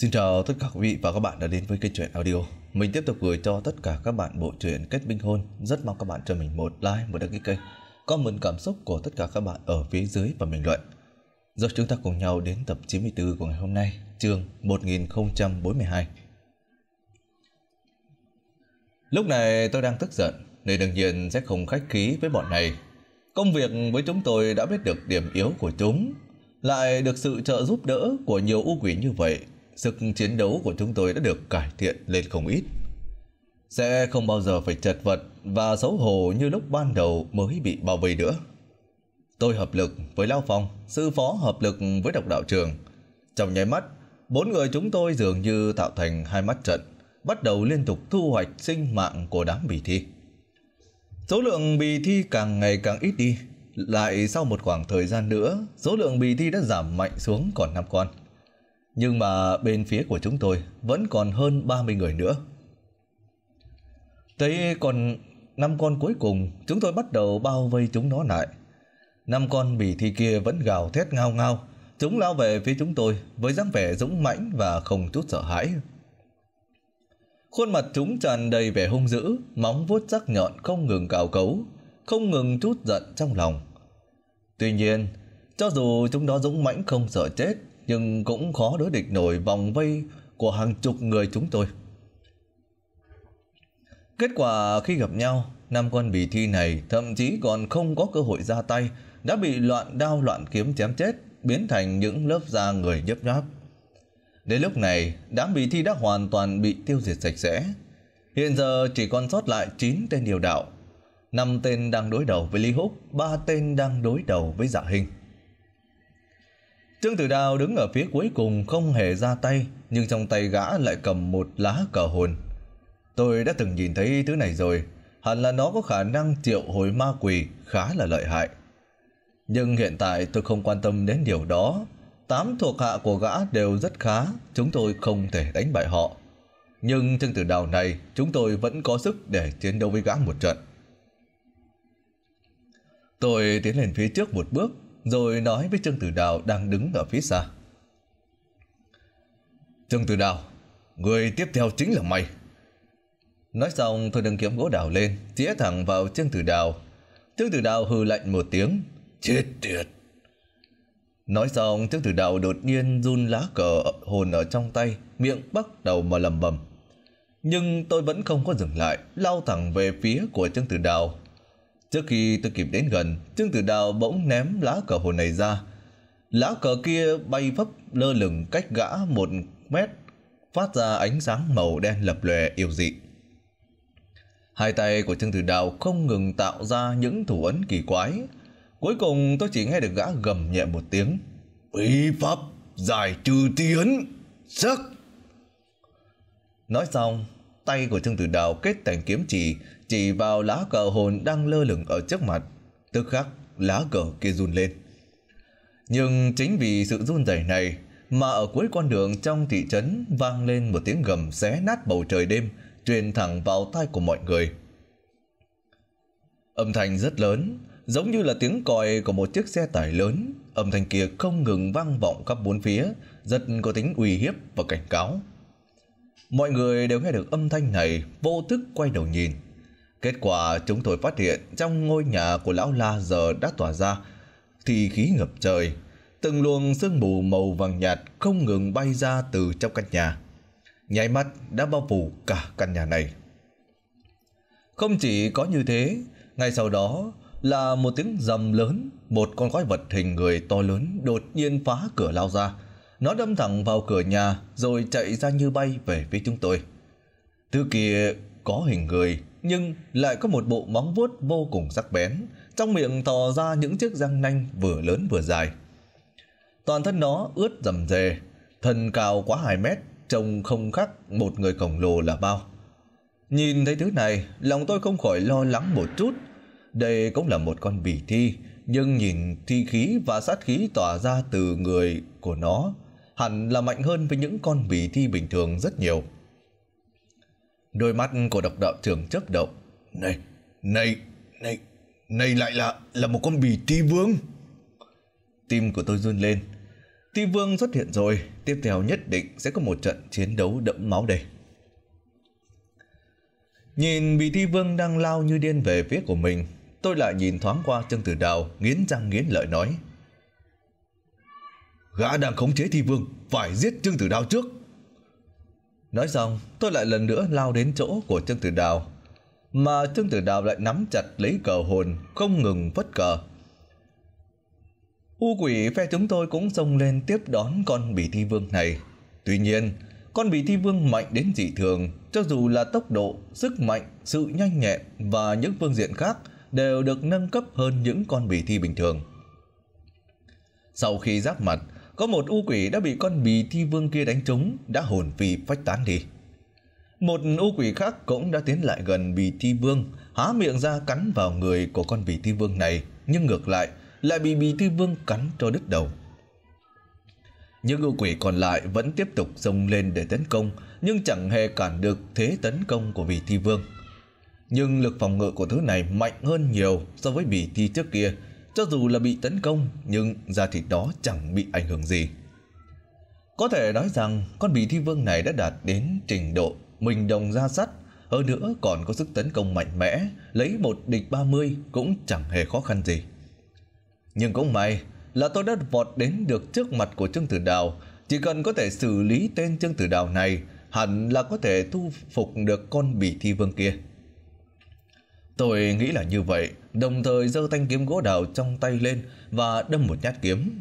Xin chào tất cả quý vị và các bạn đã đến với kênh truyện audio. Mình tiếp tục gửi cho tất cả các bạn bộ truyện Kết Minh Hôn. Rất mong các bạn cho mình một like, một đăng ký kênh, comment cảm xúc của tất cả các bạn ở phía dưới và bình luận. Rồi chúng ta cùng nhau đến tập 94 của ngày hôm nay, chương 1042. Lúc này tôi đang tức giận, nên đương nhiên sẽ không khách khí với bọn này. Công việc với chúng tôi đã biết được điểm yếu của chúng, lại được sự trợ giúp đỡ của nhiều u quỷ như vậy sức chiến đấu của chúng tôi đã được cải thiện lên không ít. Sẽ không bao giờ phải chật vật và xấu hổ như lúc ban đầu mới bị bao vây nữa. Tôi hợp lực với Lao Phong, sư phó hợp lực với độc đạo trường. Trong nháy mắt, bốn người chúng tôi dường như tạo thành hai mắt trận, bắt đầu liên tục thu hoạch sinh mạng của đám bì thi. Số lượng bì thi càng ngày càng ít đi, lại sau một khoảng thời gian nữa, số lượng bì thi đã giảm mạnh xuống còn 5 con. Nhưng mà bên phía của chúng tôi vẫn còn hơn ba mươi người nữa. Thấy còn năm con cuối cùng, chúng tôi bắt đầu bao vây chúng nó lại. Năm con bỉ thi kia vẫn gào thét ngao ngao, chúng lao về phía chúng tôi với dáng vẻ dũng mãnh và không chút sợ hãi. Khuôn mặt chúng tràn đầy vẻ hung dữ, móng vuốt sắc nhọn không ngừng cào cấu, không ngừng chút giận trong lòng. Tuy nhiên, cho dù chúng đó dũng mãnh không sợ chết, nhưng cũng khó đối địch nổi vòng vây của hàng chục người chúng tôi. Kết quả khi gặp nhau, năm con bì thi này thậm chí còn không có cơ hội ra tay, đã bị loạn đao loạn kiếm chém chết, biến thành những lớp da người nhấp nháp. Đến lúc này, đám bì thi đã hoàn toàn bị tiêu diệt sạch sẽ. Hiện giờ chỉ còn sót lại 9 tên điều đạo, 5 tên đang đối đầu với Lý Húc, 3 tên đang đối đầu với Dạ Hình. Trương Tử Đào đứng ở phía cuối cùng không hề ra tay, nhưng trong tay gã lại cầm một lá cờ hồn. Tôi đã từng nhìn thấy thứ này rồi, hẳn là nó có khả năng triệu hồi ma quỷ khá là lợi hại. Nhưng hiện tại tôi không quan tâm đến điều đó. Tám thuộc hạ của gã đều rất khá, chúng tôi không thể đánh bại họ. Nhưng Trương Tử Đào này, chúng tôi vẫn có sức để chiến đấu với gã một trận. Tôi tiến lên phía trước một bước, rồi nói với Trương Tử Đào đang đứng ở phía xa. Trương Tử Đào, người tiếp theo chính là mày. Nói xong tôi đừng kiếm gỗ đào lên, chĩa thẳng vào Trương Tử Đào. Trương Tử Đào hừ lạnh một tiếng, chết tiệt. Nói xong Trương Tử Đào đột nhiên run lá cờ hồn ở trong tay, miệng bắt đầu mà lầm bầm. Nhưng tôi vẫn không có dừng lại, lao thẳng về phía của Trương Tử Đào Trước khi tôi kịp đến gần, Trương Tử Đào bỗng ném lá cờ hồn này ra. Lá cờ kia bay vấp lơ lửng cách gã một mét, phát ra ánh sáng màu đen lập lòe yêu dị. Hai tay của Trương Tử Đào không ngừng tạo ra những thủ ấn kỳ quái. Cuối cùng tôi chỉ nghe được gã gầm nhẹ một tiếng. Bí pháp giải trừ tiến, sắc. Nói xong, tay của Trương Tử Đào kết thành kiếm chỉ, chỉ vào lá cờ hồn đang lơ lửng ở trước mặt, tức khắc lá cờ kia run lên. Nhưng chính vì sự run rẩy này mà ở cuối con đường trong thị trấn vang lên một tiếng gầm xé nát bầu trời đêm truyền thẳng vào tai của mọi người. Âm thanh rất lớn, giống như là tiếng còi của một chiếc xe tải lớn, âm thanh kia không ngừng vang vọng khắp bốn phía, rất có tính uy hiếp và cảnh cáo. Mọi người đều nghe được âm thanh này, vô thức quay đầu nhìn. Kết quả chúng tôi phát hiện trong ngôi nhà của lão La giờ đã tỏa ra thì khí ngập trời, từng luồng sương mù màu vàng nhạt không ngừng bay ra từ trong căn nhà. Nháy mắt đã bao phủ cả căn nhà này. Không chỉ có như thế, ngay sau đó là một tiếng rầm lớn, một con quái vật hình người to lớn đột nhiên phá cửa lao ra. Nó đâm thẳng vào cửa nhà rồi chạy ra như bay về phía chúng tôi. Thứ kia có hình người nhưng lại có một bộ móng vuốt vô cùng sắc bén, trong miệng tỏ ra những chiếc răng nanh vừa lớn vừa dài. Toàn thân nó ướt rầm rề, thân cao quá hai mét, trông không khác một người khổng lồ là bao. Nhìn thấy thứ này, lòng tôi không khỏi lo lắng một chút. Đây cũng là một con bỉ thi, nhưng nhìn thi khí và sát khí tỏa ra từ người của nó, hẳn là mạnh hơn với những con bỉ thi bình thường rất nhiều. Đôi mắt của độc đạo trưởng chớp động. Này, này, này, này lại là là một con bì ti vương. Tim của tôi run lên. Ti vương xuất hiện rồi, tiếp theo nhất định sẽ có một trận chiến đấu đẫm máu đây. Nhìn bì thi vương đang lao như điên về phía của mình, tôi lại nhìn thoáng qua Trương Tử Đào, nghiến răng nghiến lợi nói. Gã đang khống chế thi vương, phải giết Trương Tử Đào trước. Nói xong, tôi lại lần nữa lao đến chỗ của Trương Tử Đào. Mà Trương Tử Đào lại nắm chặt lấy cờ hồn, không ngừng vất cờ. U quỷ phe chúng tôi cũng xông lên tiếp đón con bỉ thi vương này. Tuy nhiên, con bỉ thi vương mạnh đến dị thường, cho dù là tốc độ, sức mạnh, sự nhanh nhẹn và những phương diện khác đều được nâng cấp hơn những con bỉ thi bình thường. Sau khi giáp mặt, có một u quỷ đã bị con bì thi vương kia đánh trúng, đã hồn phi phách tán đi. Một u quỷ khác cũng đã tiến lại gần bì thi vương, há miệng ra cắn vào người của con bì thi vương này, nhưng ngược lại lại bị bì thi vương cắn cho đứt đầu. Những u quỷ còn lại vẫn tiếp tục xông lên để tấn công, nhưng chẳng hề cản được thế tấn công của bì thi vương. Nhưng lực phòng ngự của thứ này mạnh hơn nhiều so với bì thi trước kia, cho dù là bị tấn công nhưng da thịt đó chẳng bị ảnh hưởng gì. Có thể nói rằng con bì thi vương này đã đạt đến trình độ mình đồng ra sắt, hơn nữa còn có sức tấn công mạnh mẽ, lấy một địch ba mươi cũng chẳng hề khó khăn gì. Nhưng cũng may là tôi đã vọt đến được trước mặt của Trương Tử Đào, chỉ cần có thể xử lý tên Trương Tử Đào này, hẳn là có thể thu phục được con bỉ thi vương kia. Tôi nghĩ là như vậy, đồng thời giơ thanh kiếm gỗ đào trong tay lên và đâm một nhát kiếm.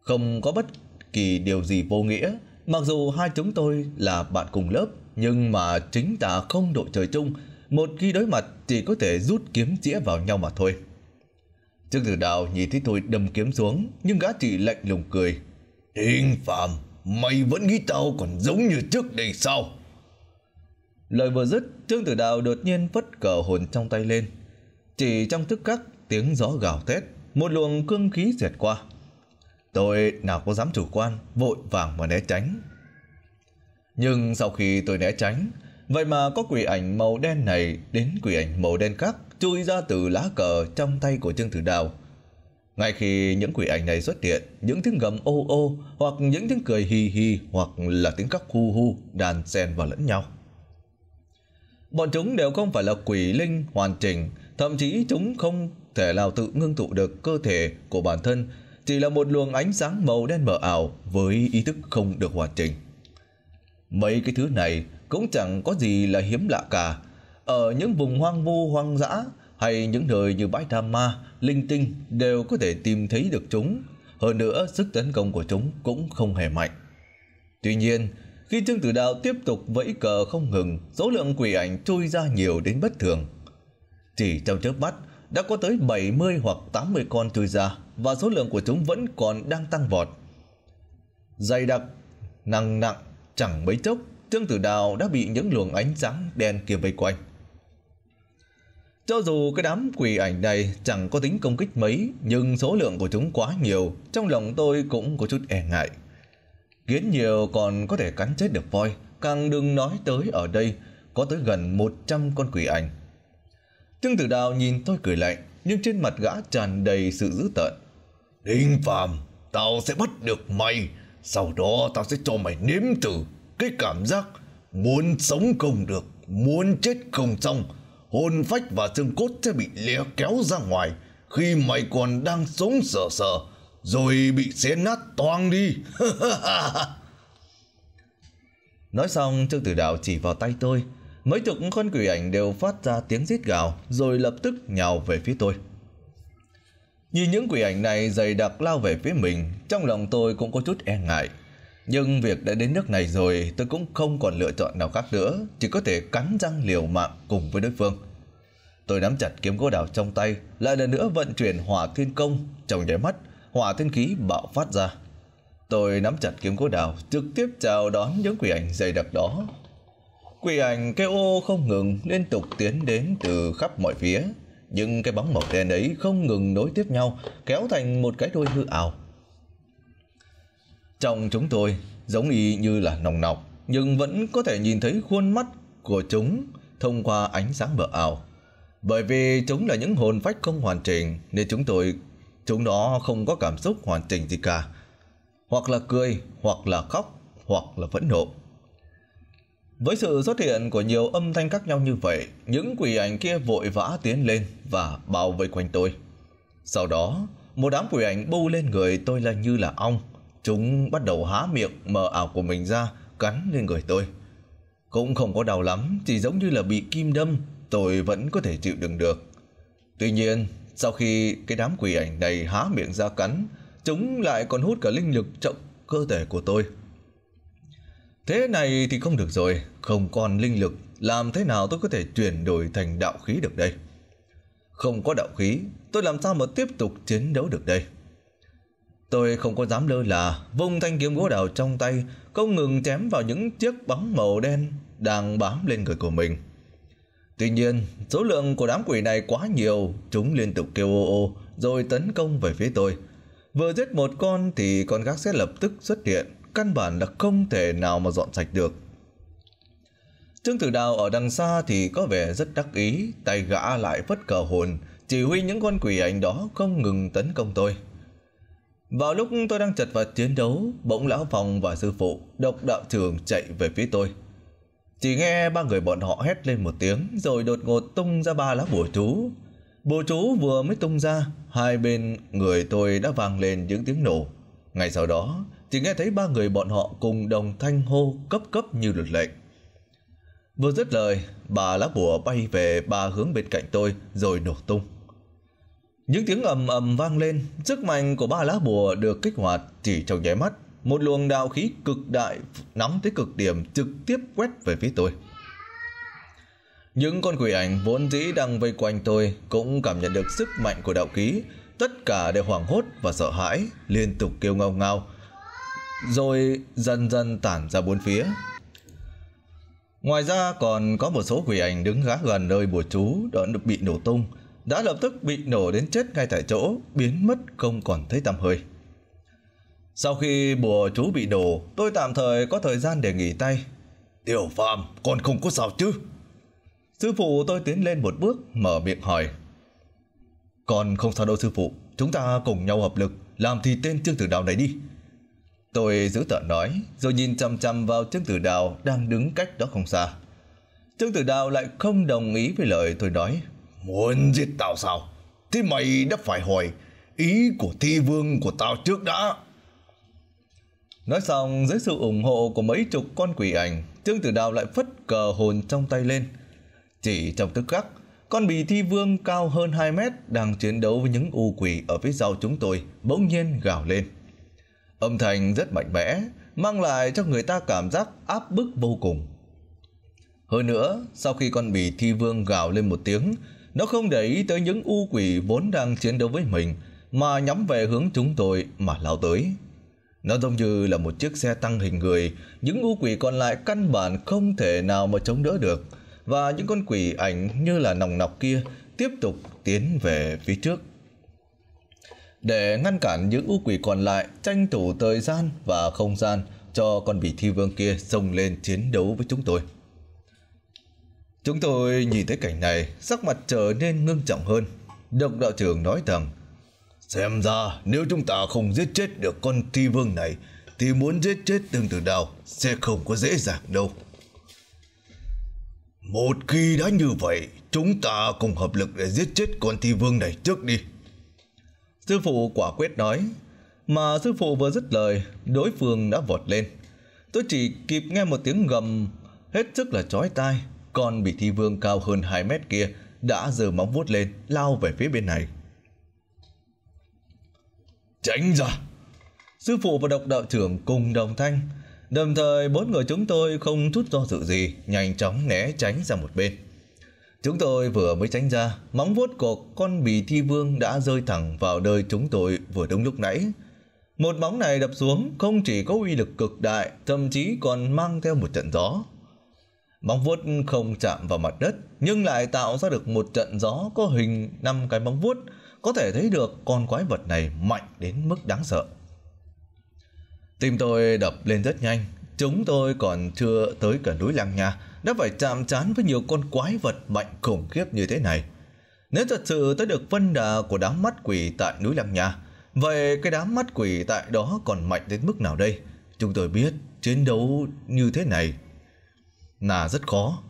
Không có bất kỳ điều gì vô nghĩa, mặc dù hai chúng tôi là bạn cùng lớp, nhưng mà chính ta không đội trời chung, một khi đối mặt chỉ có thể rút kiếm chĩa vào nhau mà thôi. Trương Tử Đào nhìn thấy tôi đâm kiếm xuống, nhưng gã chỉ lạnh lùng cười. Hình phạm, mày vẫn nghĩ tao còn giống như trước đây sao? Lời vừa dứt, Trương Tử Đào đột nhiên vất cờ hồn trong tay lên. Chỉ trong tức khắc, tiếng gió gào thét, một luồng cương khí xẹt qua. Tôi nào có dám chủ quan, vội vàng mà né tránh. Nhưng sau khi tôi né tránh, vậy mà có quỷ ảnh màu đen này đến quỷ ảnh màu đen khác chui ra từ lá cờ trong tay của Trương Tử Đào. Ngay khi những quỷ ảnh này xuất hiện, những tiếng gầm ô ô hoặc những tiếng cười hì hì hoặc là tiếng cóc hu hu đàn xen vào lẫn nhau. Bọn chúng đều không phải là quỷ linh hoàn chỉnh, thậm chí chúng không thể nào tự ngưng tụ được cơ thể của bản thân, chỉ là một luồng ánh sáng màu đen mờ ảo với ý thức không được hoàn chỉnh. Mấy cái thứ này cũng chẳng có gì là hiếm lạ cả. Ở những vùng hoang vu hoang dã hay những nơi như bãi tham ma, linh tinh đều có thể tìm thấy được chúng. Hơn nữa, sức tấn công của chúng cũng không hề mạnh. Tuy nhiên, khi Trương Tử đạo tiếp tục vẫy cờ không ngừng, số lượng quỷ ảnh trôi ra nhiều đến bất thường. Chỉ trong chớp mắt, đã có tới bảy mươi hoặc tám mươi con trôi ra và số lượng của chúng vẫn còn đang tăng vọt. Dày đặc, nặng nặng, chẳng mấy chốc, Trương Tử đạo đã bị những luồng ánh sáng đen kia vây quanh. Cho dù cái đám quỷ ảnh này chẳng có tính công kích mấy, nhưng số lượng của chúng quá nhiều, trong lòng tôi cũng có chút e ngại. Kiến nhiều còn có thể cắn chết được voi, càng đừng nói tới ở đây có tới gần một trăm con quỷ ảnh. Trương Tử Đào nhìn tôi cười lạnh, nhưng trên mặt gã tràn đầy sự dữ tợn. Đinh Phàm, tao sẽ bắt được mày, sau đó tao sẽ cho mày nếm thử cái cảm giác muốn sống không được, muốn chết không xong, hồn phách và xương cốt sẽ bị lé kéo ra ngoài khi mày còn đang sống sờ sờ rồi bị xé nát toang đi. Nói xong Trương Tử Đạo chỉ vào tay tôi, mấy chục con quỷ ảnh đều phát ra tiếng rít gào rồi lập tức nhào về phía tôi. Nhìn những quỷ ảnh này dày đặc lao về phía mình, trong lòng tôi cũng có chút e ngại. Nhưng việc đã đến nước này rồi, tôi cũng không còn lựa chọn nào khác nữa, chỉ có thể cắn răng liều mạng cùng với đối phương. Tôi nắm chặt kiếm gỗ đào trong tay, lại lần nữa vận chuyển hỏa thiên công, trong nháy mắt, hỏa thiên khí bạo phát ra. Tôi nắm chặt kiếm cố đào, trực tiếp chào đón những quỷ ảnh dày đặc đó. Quỷ ảnh kêu ô không ngừng, liên tục tiến đến từ khắp mọi phía. Nhưng cái bóng màu đen ấy không ngừng nối tiếp nhau, kéo thành một cái đôi hư ảo. Trong chúng tôi, giống y như là nòng nọc, nhưng vẫn có thể nhìn thấy khuôn mắt của chúng thông qua ánh sáng mờ ảo. Bởi vì chúng là những hồn phách không hoàn chỉnh nên chúng tôi Chúng nó không có cảm xúc hoàn chỉnh gì cả. Hoặc là cười, hoặc là khóc, hoặc là phẫn nộ. Với sự xuất hiện của nhiều âm thanh khác nhau như vậy, những quỷ ảnh kia vội vã tiến lên và bao vây quanh tôi. Sau đó, một đám quỷ ảnh bâu lên người tôi là như là ong. Chúng bắt đầu há miệng mờ ảo của mình ra, cắn lên người tôi. Cũng không có đau lắm, chỉ giống như là bị kim đâm, tôi vẫn có thể chịu đựng được. Tuy nhiên, sau khi cái đám quỷ ảnh này há miệng ra cắn, chúng lại còn hút cả linh lực trọng cơ thể của tôi. Thế này thì không được rồi, không còn linh lực, làm thế nào tôi có thể chuyển đổi thành đạo khí được đây? Không có đạo khí, tôi làm sao mà tiếp tục chiến đấu được đây? Tôi không có dám lơ là, vung thanh kiếm gỗ đào trong tay, không ngừng chém vào những chiếc bóng màu đen đang bám lên người của mình. Tuy nhiên, số lượng của đám quỷ này quá nhiều, chúng liên tục kêu ô ô, rồi tấn công về phía tôi. Vừa giết một con thì con khác sẽ lập tức xuất hiện, căn bản là không thể nào mà dọn sạch được. Trương Tử Đào ở đằng xa thì có vẻ rất đắc ý, tay gã lại phất cờ hồn, chỉ huy những con quỷ ảnh đó không ngừng tấn công tôi. Vào lúc tôi đang chật vật chiến đấu, bỗng lão phòng và sư phụ, độc đạo trưởng chạy về phía tôi. Chỉ nghe ba người bọn họ hét lên một tiếng rồi đột ngột tung ra ba lá bùa chú. Bùa chú vừa mới tung ra, hai bên người tôi đã vang lên những tiếng nổ. Ngay sau đó, chỉ nghe thấy ba người bọn họ cùng đồng thanh hô cấp cấp như luật lệnh. Vừa dứt lời, ba lá bùa bay về ba hướng bên cạnh tôi rồi nổ tung. Những tiếng ầm ầm vang lên, sức mạnh của ba lá bùa được kích hoạt chỉ trong nháy mắt một luồng đạo khí cực đại nóng tới cực điểm trực tiếp quét về phía tôi. Những con quỷ ảnh vốn dĩ đang vây quanh tôi cũng cảm nhận được sức mạnh của đạo khí. Tất cả đều hoảng hốt và sợ hãi, liên tục kêu ngao ngao. Rồi dần dần tản ra bốn phía. Ngoài ra còn có một số quỷ ảnh đứng gác gần nơi bùa chú đã bị nổ tung, đã lập tức bị nổ đến chết ngay tại chỗ, biến mất không còn thấy tăm hơi. Sau khi bùa chú bị đổ, tôi tạm thời có thời gian để nghỉ tay. Tiểu Phạm, còn không có sao chứ? Sư phụ tôi tiến lên một bước, mở miệng hỏi. Con không sao đâu sư phụ, chúng ta cùng nhau hợp lực, làm thì tên Trương Tử Đào này đi. Tôi giữ tợn nói, rồi nhìn chăm chăm vào Trương Tử Đào đang đứng cách đó không xa. Trương Tử Đào lại không đồng ý với lời tôi nói. Muốn giết tao sao? Thế mày đã phải hỏi ý của thi vương của tao trước đã. Nói xong, dưới sự ủng hộ của mấy chục con quỷ ảnh, Trương Tử Đào lại phất cờ hồn trong tay lên. Chỉ trong tức khắc, con bì thi vương cao hơn 2 mét đang chiến đấu với những u quỷ ở phía sau chúng tôi bỗng nhiên gào lên. Âm thanh rất mạnh mẽ, mang lại cho người ta cảm giác áp bức vô cùng. Hơn nữa, sau khi con bì thi vương gào lên một tiếng, nó không để ý tới những u quỷ vốn đang chiến đấu với mình mà nhắm về hướng chúng tôi mà lao tới. Nó giống như là một chiếc xe tăng hình người, những u quỷ còn lại căn bản không thể nào mà chống đỡ được. Và những con quỷ ảnh như là nòng nọc kia tiếp tục tiến về phía trước. Để ngăn cản những u quỷ còn lại tranh thủ thời gian và không gian cho con vị thi vương kia xông lên chiến đấu với chúng tôi. Chúng tôi nhìn thấy cảnh này, sắc mặt trở nên ngưng trọng hơn. Độc đạo trưởng nói rằng Xem ra nếu chúng ta không giết chết được con thi vương này thì muốn giết chết tương tử đào sẽ không có dễ dàng đâu. Một khi đã như vậy, chúng ta cùng hợp lực để giết chết con thi vương này trước đi. Sư phụ quả quyết nói, mà sư phụ vừa dứt lời, đối phương đã vọt lên. Tôi chỉ kịp nghe một tiếng gầm hết sức là chói tai, con bị thi vương cao hơn 2 mét kia đã giơ móng vuốt lên lao về phía bên này. Tránh ra! Sư phụ và độc đạo trưởng cùng đồng thanh. Đồng thời bốn người chúng tôi không chút do dự gì, nhanh chóng né tránh ra một bên. Chúng tôi vừa mới tránh ra, móng vuốt của con bì thi vương đã rơi thẳng vào đời chúng tôi vừa đúng lúc nãy. Một móng này đập xuống không chỉ có uy lực cực đại, thậm chí còn mang theo một trận gió. Móng vuốt không chạm vào mặt đất, nhưng lại tạo ra được một trận gió có hình năm cái móng vuốt, có thể thấy được con quái vật này mạnh đến mức đáng sợ. Tim tôi đập lên rất nhanh, chúng tôi còn chưa tới cả núi Lăng Nha, đã phải chạm chán với nhiều con quái vật mạnh khủng khiếp như thế này. Nếu thật sự tới được vân đà của đám mắt quỷ tại núi Lăng Nha, vậy cái đám mắt quỷ tại đó còn mạnh đến mức nào đây? Chúng tôi biết chiến đấu như thế này là rất khó,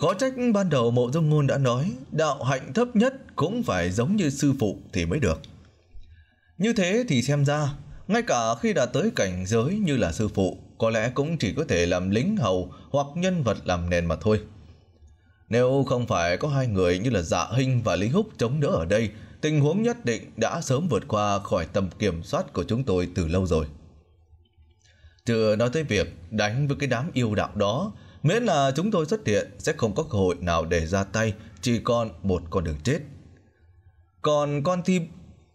Khó trách ban đầu mộ dung ngôn đã nói đạo hạnh thấp nhất cũng phải giống như sư phụ thì mới được. Như thế thì xem ra, ngay cả khi đã tới cảnh giới như là sư phụ, có lẽ cũng chỉ có thể làm lính hầu hoặc nhân vật làm nền mà thôi. Nếu không phải có hai người như là Dạ Hinh và Lý Húc chống đỡ ở đây, tình huống nhất định đã sớm vượt qua khỏi tầm kiểm soát của chúng tôi từ lâu rồi. Chưa nói tới việc đánh với cái đám yêu đạo đó Miễn là chúng tôi xuất hiện sẽ không có cơ hội nào để ra tay, chỉ còn một con đường chết. Còn con thi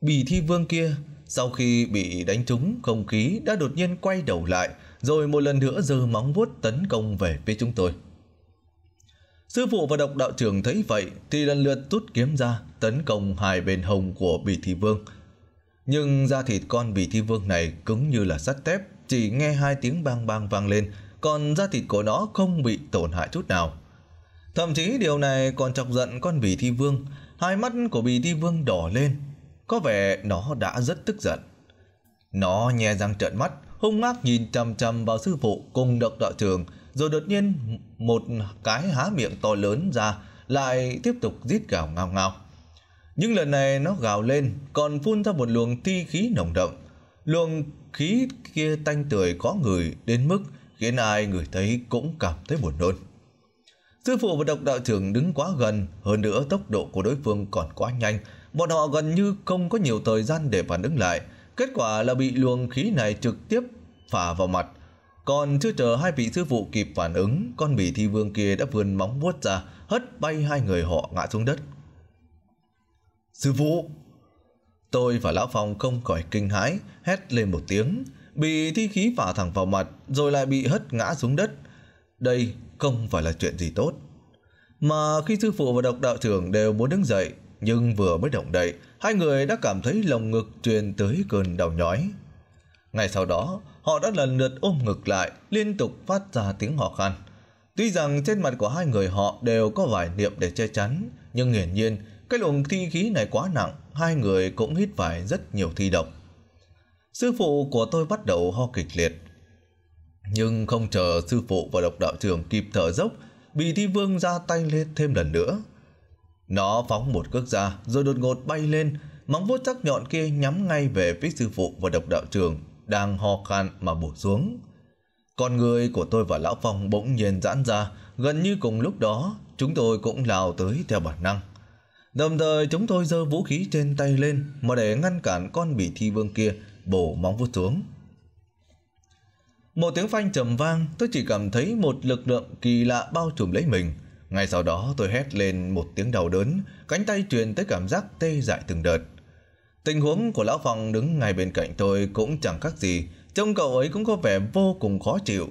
bì thi vương kia, sau khi bị đánh trúng, không khí đã đột nhiên quay đầu lại, rồi một lần nữa giơ móng vuốt tấn công về phía chúng tôi. Sư phụ và độc đạo trưởng thấy vậy thì lần lượt rút kiếm ra tấn công hai bên hồng của bì thi vương. Nhưng da thịt con bì thi vương này cứng như là sắt thép, chỉ nghe hai tiếng bang bang vang lên, còn da thịt của nó không bị tổn hại chút nào. Thậm chí điều này còn chọc giận con bì thi vương, hai mắt của bì thi vương đỏ lên, có vẻ nó đã rất tức giận. Nó nhe răng trợn mắt, hung ác nhìn chằm chằm vào sư phụ cùng độc đạo trường, rồi đột nhiên một cái há miệng to lớn ra, lại tiếp tục rít gào ngao ngao. Nhưng lần này nó gào lên, còn phun ra một luồng thi khí nồng đậm. Luồng khí kia tanh tưởi có người đến mức khiến ai người thấy cũng cảm thấy buồn nôn. Sư phụ và độc đạo trưởng đứng quá gần, hơn nữa tốc độ của đối phương còn quá nhanh, bọn họ gần như không có nhiều thời gian để phản ứng lại. Kết quả là bị luồng khí này trực tiếp phả vào mặt. Còn chưa chờ hai vị sư phụ kịp phản ứng, con bị thi vương kia đã vươn móng vuốt ra, hất bay hai người họ ngã xuống đất. Sư phụ! Tôi và Lão Phong không khỏi kinh hãi, hét lên một tiếng bị thi khí phả thẳng vào mặt rồi lại bị hất ngã xuống đất. Đây không phải là chuyện gì tốt. Mà khi sư phụ và độc đạo trưởng đều muốn đứng dậy, nhưng vừa mới động đậy, hai người đã cảm thấy lồng ngực truyền tới cơn đau nhói. Ngay sau đó, họ đã lần lượt ôm ngực lại, liên tục phát ra tiếng ho khan. Tuy rằng trên mặt của hai người họ đều có vài niệm để che chắn, nhưng hiển nhiên cái luồng thi khí này quá nặng, hai người cũng hít phải rất nhiều thi độc. Sư phụ của tôi bắt đầu ho kịch liệt. Nhưng không chờ sư phụ và độc đạo trưởng kịp thở dốc, bị thi vương ra tay lên thêm lần nữa. Nó phóng một cước ra rồi đột ngột bay lên, móng vuốt sắc nhọn kia nhắm ngay về phía sư phụ và độc đạo trường đang ho khan mà bổ xuống. Con người của tôi và Lão Phong bỗng nhiên giãn ra, gần như cùng lúc đó chúng tôi cũng lao tới theo bản năng. Đồng thời chúng tôi giơ vũ khí trên tay lên mà để ngăn cản con bị thi vương kia bổ móng vuốt xuống. Một tiếng phanh trầm vang, tôi chỉ cảm thấy một lực lượng kỳ lạ bao trùm lấy mình. Ngay sau đó tôi hét lên một tiếng đau đớn, cánh tay truyền tới cảm giác tê dại từng đợt. Tình huống của Lão Phong đứng ngay bên cạnh tôi cũng chẳng khác gì, trông cậu ấy cũng có vẻ vô cùng khó chịu.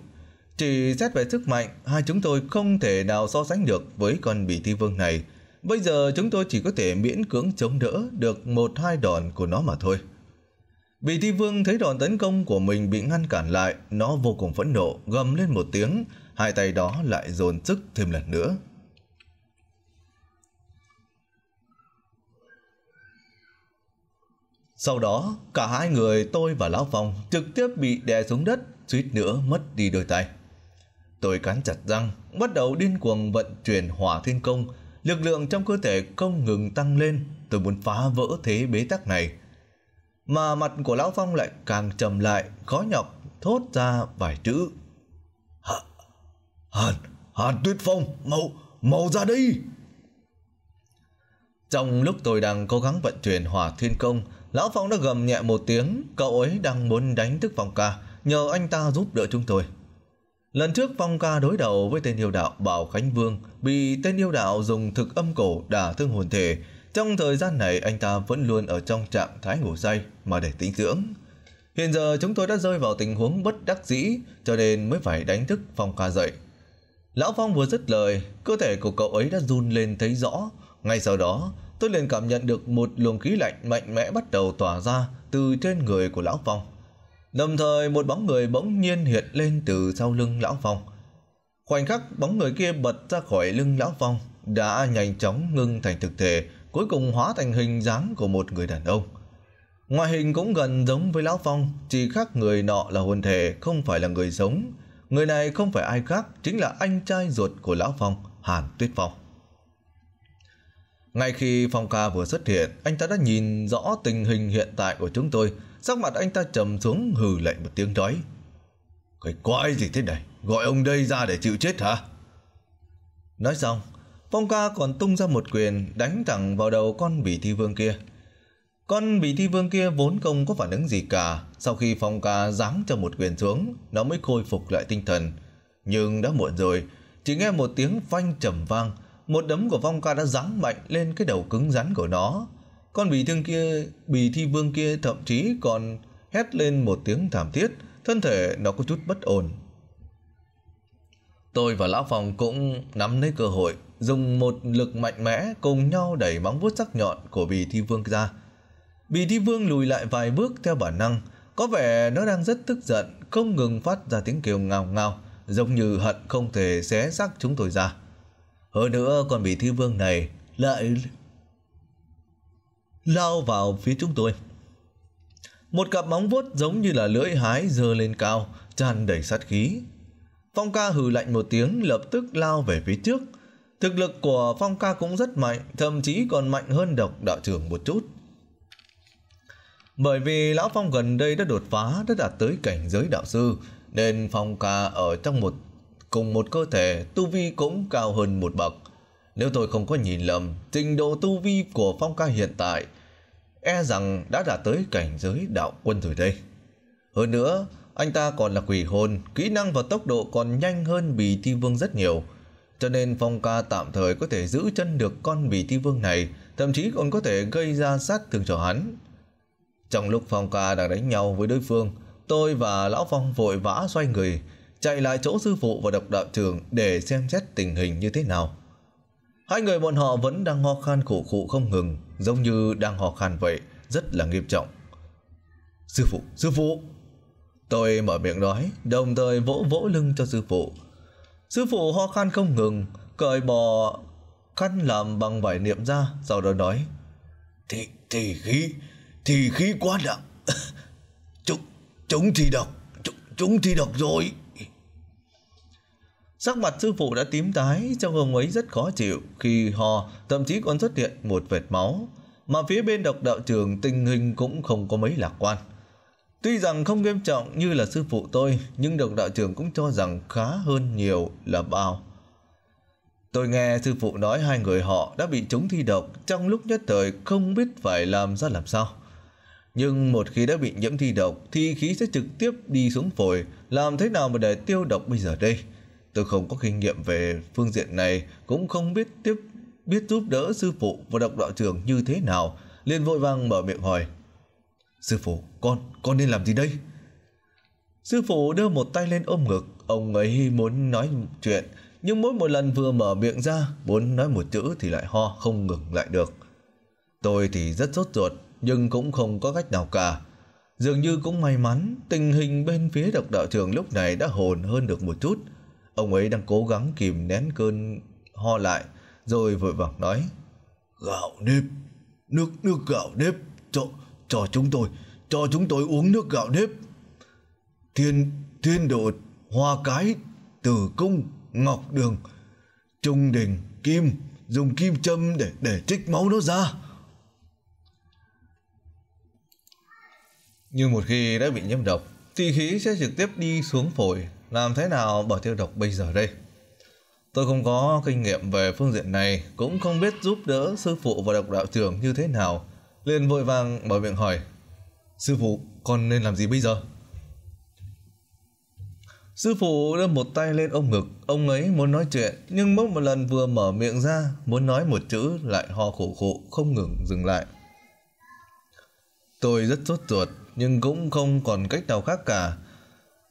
Chỉ xét về sức mạnh, hai chúng tôi không thể nào so sánh được với con bị thi vương này. Bây giờ chúng tôi chỉ có thể miễn cưỡng chống đỡ được một hai đòn của nó mà thôi vì thi vương thấy đòn tấn công của mình bị ngăn cản lại, nó vô cùng phẫn nộ, gầm lên một tiếng, hai tay đó lại dồn sức thêm lần nữa. Sau đó, cả hai người tôi và Lão Phong trực tiếp bị đè xuống đất, suýt nữa mất đi đôi tay. Tôi cắn chặt răng, bắt đầu điên cuồng vận chuyển hỏa thiên công, lực lượng trong cơ thể không ngừng tăng lên, tôi muốn phá vỡ thế bế tắc này mà mặt của Lão Phong lại càng trầm lại, khó nhọc, thốt ra vài chữ. Hàn, Hàn Tuyết Phong, mau, mau ra đi! Trong lúc tôi đang cố gắng vận chuyển hỏa thiên công, Lão Phong đã gầm nhẹ một tiếng, cậu ấy đang muốn đánh thức Phong ca, nhờ anh ta giúp đỡ chúng tôi. Lần trước Phong ca đối đầu với tên yêu đạo Bảo Khánh Vương bị tên yêu đạo dùng thực âm cổ đả thương hồn thể trong thời gian này anh ta vẫn luôn ở trong trạng thái ngủ say mà để tĩnh dưỡng. Hiện giờ chúng tôi đã rơi vào tình huống bất đắc dĩ cho nên mới phải đánh thức Phong ca dậy. Lão Phong vừa dứt lời, cơ thể của cậu ấy đã run lên thấy rõ. Ngay sau đó, tôi liền cảm nhận được một luồng khí lạnh mạnh mẽ bắt đầu tỏa ra từ trên người của Lão Phong. Đồng thời một bóng người bỗng nhiên hiện lên từ sau lưng Lão Phong. Khoảnh khắc bóng người kia bật ra khỏi lưng Lão Phong đã nhanh chóng ngưng thành thực thể cuối cùng hóa thành hình dáng của một người đàn ông. Ngoại hình cũng gần giống với Lão Phong, chỉ khác người nọ là hồn thể, không phải là người sống. Người này không phải ai khác, chính là anh trai ruột của Lão Phong, Hàn Tuyết Phong. Ngay khi Phong ca vừa xuất hiện, anh ta đã nhìn rõ tình hình hiện tại của chúng tôi. Sắc mặt anh ta trầm xuống hừ lệnh một tiếng nói. Cái quái gì thế này? Gọi ông đây ra để chịu chết hả? Nói xong, Phong ca còn tung ra một quyền đánh thẳng vào đầu con bỉ thi vương kia. Con bỉ thi vương kia vốn không có phản ứng gì cả. Sau khi Phong ca giáng cho một quyền xuống, nó mới khôi phục lại tinh thần. Nhưng đã muộn rồi, chỉ nghe một tiếng phanh trầm vang. Một đấm của Phong ca đã giáng mạnh lên cái đầu cứng rắn của nó. Con bỉ thương kia, bỉ thi vương kia thậm chí còn hét lên một tiếng thảm thiết. Thân thể nó có chút bất ổn. Tôi và Lão Phong cũng nắm lấy cơ hội dùng một lực mạnh mẽ cùng nhau đẩy móng vuốt sắc nhọn của bì thi vương ra. Bì thi vương lùi lại vài bước theo bản năng, có vẻ nó đang rất tức giận, không ngừng phát ra tiếng kêu ngào ngào, giống như hận không thể xé xác chúng tôi ra. Hơn nữa còn bì thi vương này lại lao vào phía chúng tôi. Một cặp móng vuốt giống như là lưỡi hái dơ lên cao, tràn đầy sát khí. Phong ca hừ lạnh một tiếng lập tức lao về phía trước, Thực lực của Phong ca cũng rất mạnh, thậm chí còn mạnh hơn độc đạo trưởng một chút. Bởi vì Lão Phong gần đây đã đột phá, đã đạt tới cảnh giới đạo sư, nên Phong ca ở trong một cùng một cơ thể, tu vi cũng cao hơn một bậc. Nếu tôi không có nhìn lầm, trình độ tu vi của Phong ca hiện tại e rằng đã đạt tới cảnh giới đạo quân rồi đây. Hơn nữa, anh ta còn là quỷ hồn, kỹ năng và tốc độ còn nhanh hơn Bì Ti Vương rất nhiều. Cho nên Phong ca tạm thời có thể giữ chân được con bỉ thi vương này, thậm chí còn có thể gây ra sát thương cho hắn. Trong lúc Phong ca đang đánh nhau với đối phương, tôi và Lão Phong vội vã xoay người, chạy lại chỗ sư phụ và độc đạo trưởng để xem xét tình hình như thế nào. Hai người bọn họ vẫn đang ho khan khổ khụ không ngừng, giống như đang ho khan vậy, rất là nghiêm trọng. Sư phụ, sư phụ! Tôi mở miệng nói, đồng thời vỗ vỗ lưng cho sư phụ. Sư phụ ho khan không ngừng, cởi bỏ khăn làm bằng vải niệm ra, sau đó nói. Thì, thì khí, thì khí quá nặng. chúng, chúng thì độc, chúng, chúng thì độc rồi. Sắc mặt sư phụ đã tím tái, trong ông ấy rất khó chịu khi ho, thậm chí còn xuất hiện một vệt máu. Mà phía bên độc đạo trường tình hình cũng không có mấy lạc quan. Tuy rằng không nghiêm trọng như là sư phụ tôi, nhưng độc đạo trưởng cũng cho rằng khá hơn nhiều là bao. Tôi nghe sư phụ nói hai người họ đã bị trúng thi độc trong lúc nhất thời không biết phải làm ra làm sao. Nhưng một khi đã bị nhiễm thi độc thì khí sẽ trực tiếp đi xuống phổi, làm thế nào mà để tiêu độc bây giờ đây? Tôi không có kinh nghiệm về phương diện này, cũng không biết tiếp biết giúp đỡ sư phụ và độc đạo trưởng như thế nào, liền vội vàng mở miệng hỏi. Sư phụ, con, con nên làm gì đây? Sư phụ đưa một tay lên ôm ngực, ông ấy muốn nói chuyện, nhưng mỗi một lần vừa mở miệng ra, muốn nói một chữ thì lại ho không ngừng lại được. Tôi thì rất rốt ruột, nhưng cũng không có cách nào cả. Dường như cũng may mắn, tình hình bên phía độc đạo trưởng lúc này đã hồn hơn được một chút. Ông ấy đang cố gắng kìm nén cơn ho lại, rồi vội vàng nói. Gạo nếp, nước nước gạo nếp, cho, cho chúng tôi, cho chúng tôi uống nước gạo nếp. Thiên, thiên đồ hoa cái, tử cung, ngọc đường, trung đình, kim, dùng kim châm để, để trích máu nó ra. Nhưng một khi đã bị nhiễm độc, thì khí sẽ trực tiếp đi xuống phổi. Làm thế nào bỏ tiêu độc bây giờ đây? Tôi không có kinh nghiệm về phương diện này, cũng không biết giúp đỡ sư phụ và độc đạo trưởng như thế nào liền vội vàng bảo miệng hỏi sư phụ con nên làm gì bây giờ sư phụ đưa một tay lên ông ngực ông ấy muốn nói chuyện nhưng mỗi một lần vừa mở miệng ra muốn nói một chữ lại ho khổ khổ không ngừng dừng lại tôi rất sốt ruột nhưng cũng không còn cách nào khác cả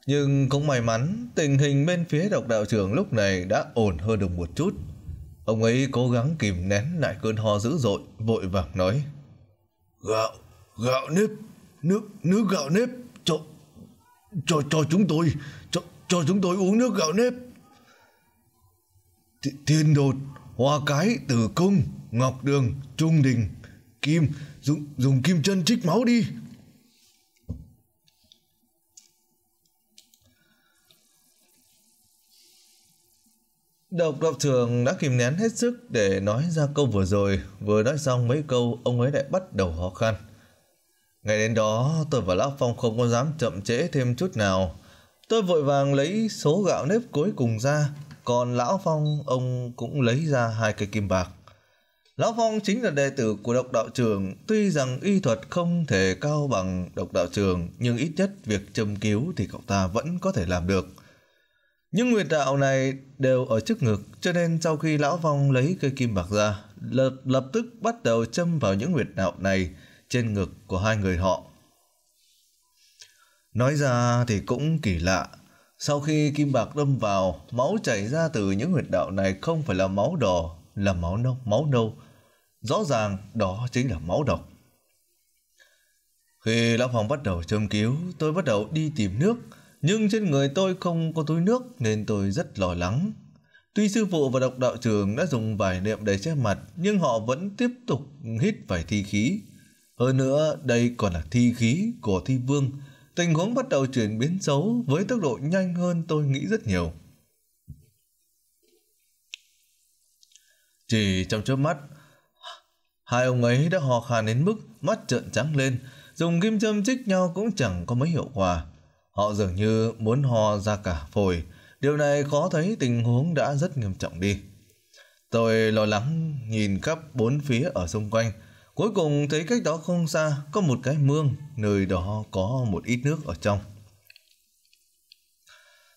nhưng cũng may mắn tình hình bên phía độc đạo trưởng lúc này đã ổn hơn được một chút ông ấy cố gắng kìm nén lại cơn ho dữ dội vội vàng nói gạo gạo nếp nước nước gạo nếp cho cho cho chúng tôi cho cho chúng tôi uống nước gạo nếp thiên đột hoa cái tử cung ngọc đường trung đình kim dùng dùng kim chân trích máu đi Độc đạo trường đã kìm nén hết sức để nói ra câu vừa rồi. Vừa nói xong mấy câu, ông ấy lại bắt đầu khó khăn. Ngày đến đó, tôi và Lão Phong không có dám chậm trễ thêm chút nào. Tôi vội vàng lấy số gạo nếp cuối cùng ra, còn Lão Phong, ông cũng lấy ra hai cây kim bạc. Lão Phong chính là đệ tử của độc đạo trường tuy rằng y thuật không thể cao bằng độc đạo trường nhưng ít nhất việc châm cứu thì cậu ta vẫn có thể làm được. Những nguyệt đạo này đều ở trước ngực, cho nên sau khi Lão phong lấy cây kim bạc ra, lập, lập tức bắt đầu châm vào những nguyệt đạo này trên ngực của hai người họ. Nói ra thì cũng kỳ lạ, sau khi kim bạc đâm vào, máu chảy ra từ những huyệt đạo này không phải là máu đỏ, là máu nâu, máu nâu. Rõ ràng đó chính là máu độc. Khi lão phong bắt đầu châm cứu, tôi bắt đầu đi tìm nước nhưng trên người tôi không có túi nước nên tôi rất lo lắng. Tuy sư phụ và độc đạo trường đã dùng vải niệm để che mặt, nhưng họ vẫn tiếp tục hít vài thi khí. Hơn nữa, đây còn là thi khí của thi vương. Tình huống bắt đầu chuyển biến xấu với tốc độ nhanh hơn tôi nghĩ rất nhiều. Chỉ trong chớp mắt, hai ông ấy đã hò khan đến mức mắt trợn trắng lên, dùng kim châm chích nhau cũng chẳng có mấy hiệu quả. Họ dường như muốn ho ra cả phổi. Điều này khó thấy tình huống đã rất nghiêm trọng đi. Tôi lo lắng nhìn khắp bốn phía ở xung quanh. Cuối cùng thấy cách đó không xa có một cái mương, nơi đó có một ít nước ở trong.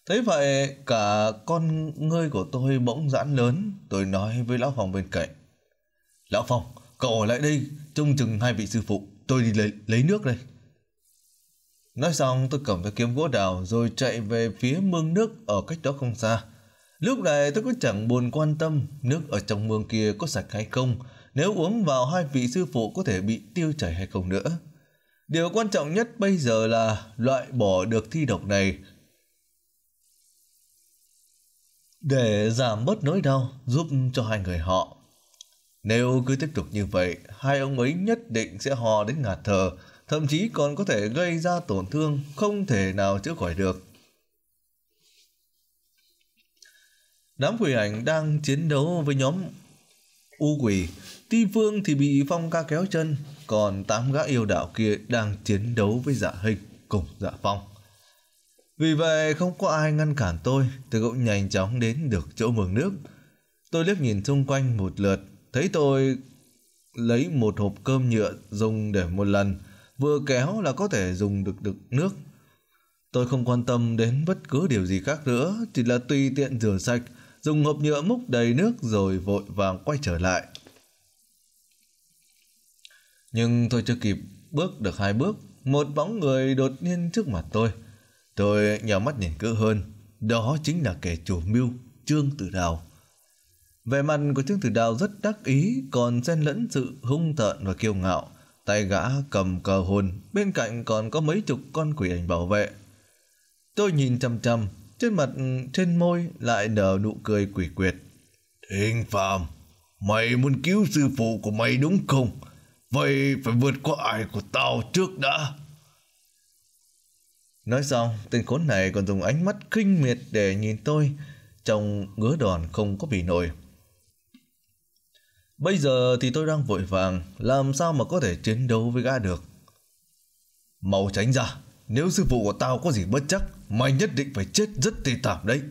Thế vậy cả con ngươi của tôi bỗng giãn lớn, tôi nói với Lão Phòng bên cạnh. Lão Phòng, cậu ở lại đây, trông chừng hai vị sư phụ, tôi đi lấy, lấy nước đây. Nói xong tôi cầm cái kiếm gỗ đào rồi chạy về phía mương nước ở cách đó không xa. Lúc này tôi cũng chẳng buồn quan tâm nước ở trong mương kia có sạch hay không, nếu uống vào hai vị sư phụ có thể bị tiêu chảy hay không nữa. Điều quan trọng nhất bây giờ là loại bỏ được thi độc này để giảm bớt nỗi đau giúp cho hai người họ. Nếu cứ tiếp tục như vậy, hai ông ấy nhất định sẽ hò đến ngạt thở, thậm chí còn có thể gây ra tổn thương không thể nào chữa khỏi được. Đám quỷ ảnh đang chiến đấu với nhóm u quỷ, Ti Phương thì bị Phong ca kéo chân, còn tám gã yêu đạo kia đang chiến đấu với Dạ Hình cùng Dạ Phong. Vì vậy không có ai ngăn cản tôi, tôi cũng nhanh chóng đến được chỗ mường nước. Tôi liếc nhìn xung quanh một lượt, thấy tôi lấy một hộp cơm nhựa dùng để một lần, vừa kéo là có thể dùng được đựng nước. Tôi không quan tâm đến bất cứ điều gì khác nữa, chỉ là tùy tiện rửa sạch, dùng hộp nhựa múc đầy nước rồi vội vàng quay trở lại. Nhưng tôi chưa kịp bước được hai bước, một bóng người đột nhiên trước mặt tôi. Tôi nhào mắt nhìn kỹ hơn, đó chính là kẻ chủ mưu, Trương Tử Đào. Vẻ mặt của Trương Tử Đào rất đắc ý, còn xen lẫn sự hung tợn và kiêu ngạo tay gã cầm cờ hồn, bên cạnh còn có mấy chục con quỷ ảnh bảo vệ. Tôi nhìn chằm chằm, trên mặt trên môi lại nở nụ cười quỷ quyệt. Hình phàm, mày muốn cứu sư phụ của mày đúng không? Vậy phải vượt qua ải của tao trước đã. Nói xong, tên khốn này còn dùng ánh mắt khinh miệt để nhìn tôi, trông ngứa đòn không có bị nổi. Bây giờ thì tôi đang vội vàng, làm sao mà có thể chiến đấu với gã được. Màu tránh ra, nếu sư phụ của tao có gì bất chắc, mày nhất định phải chết rất tì tảm đấy.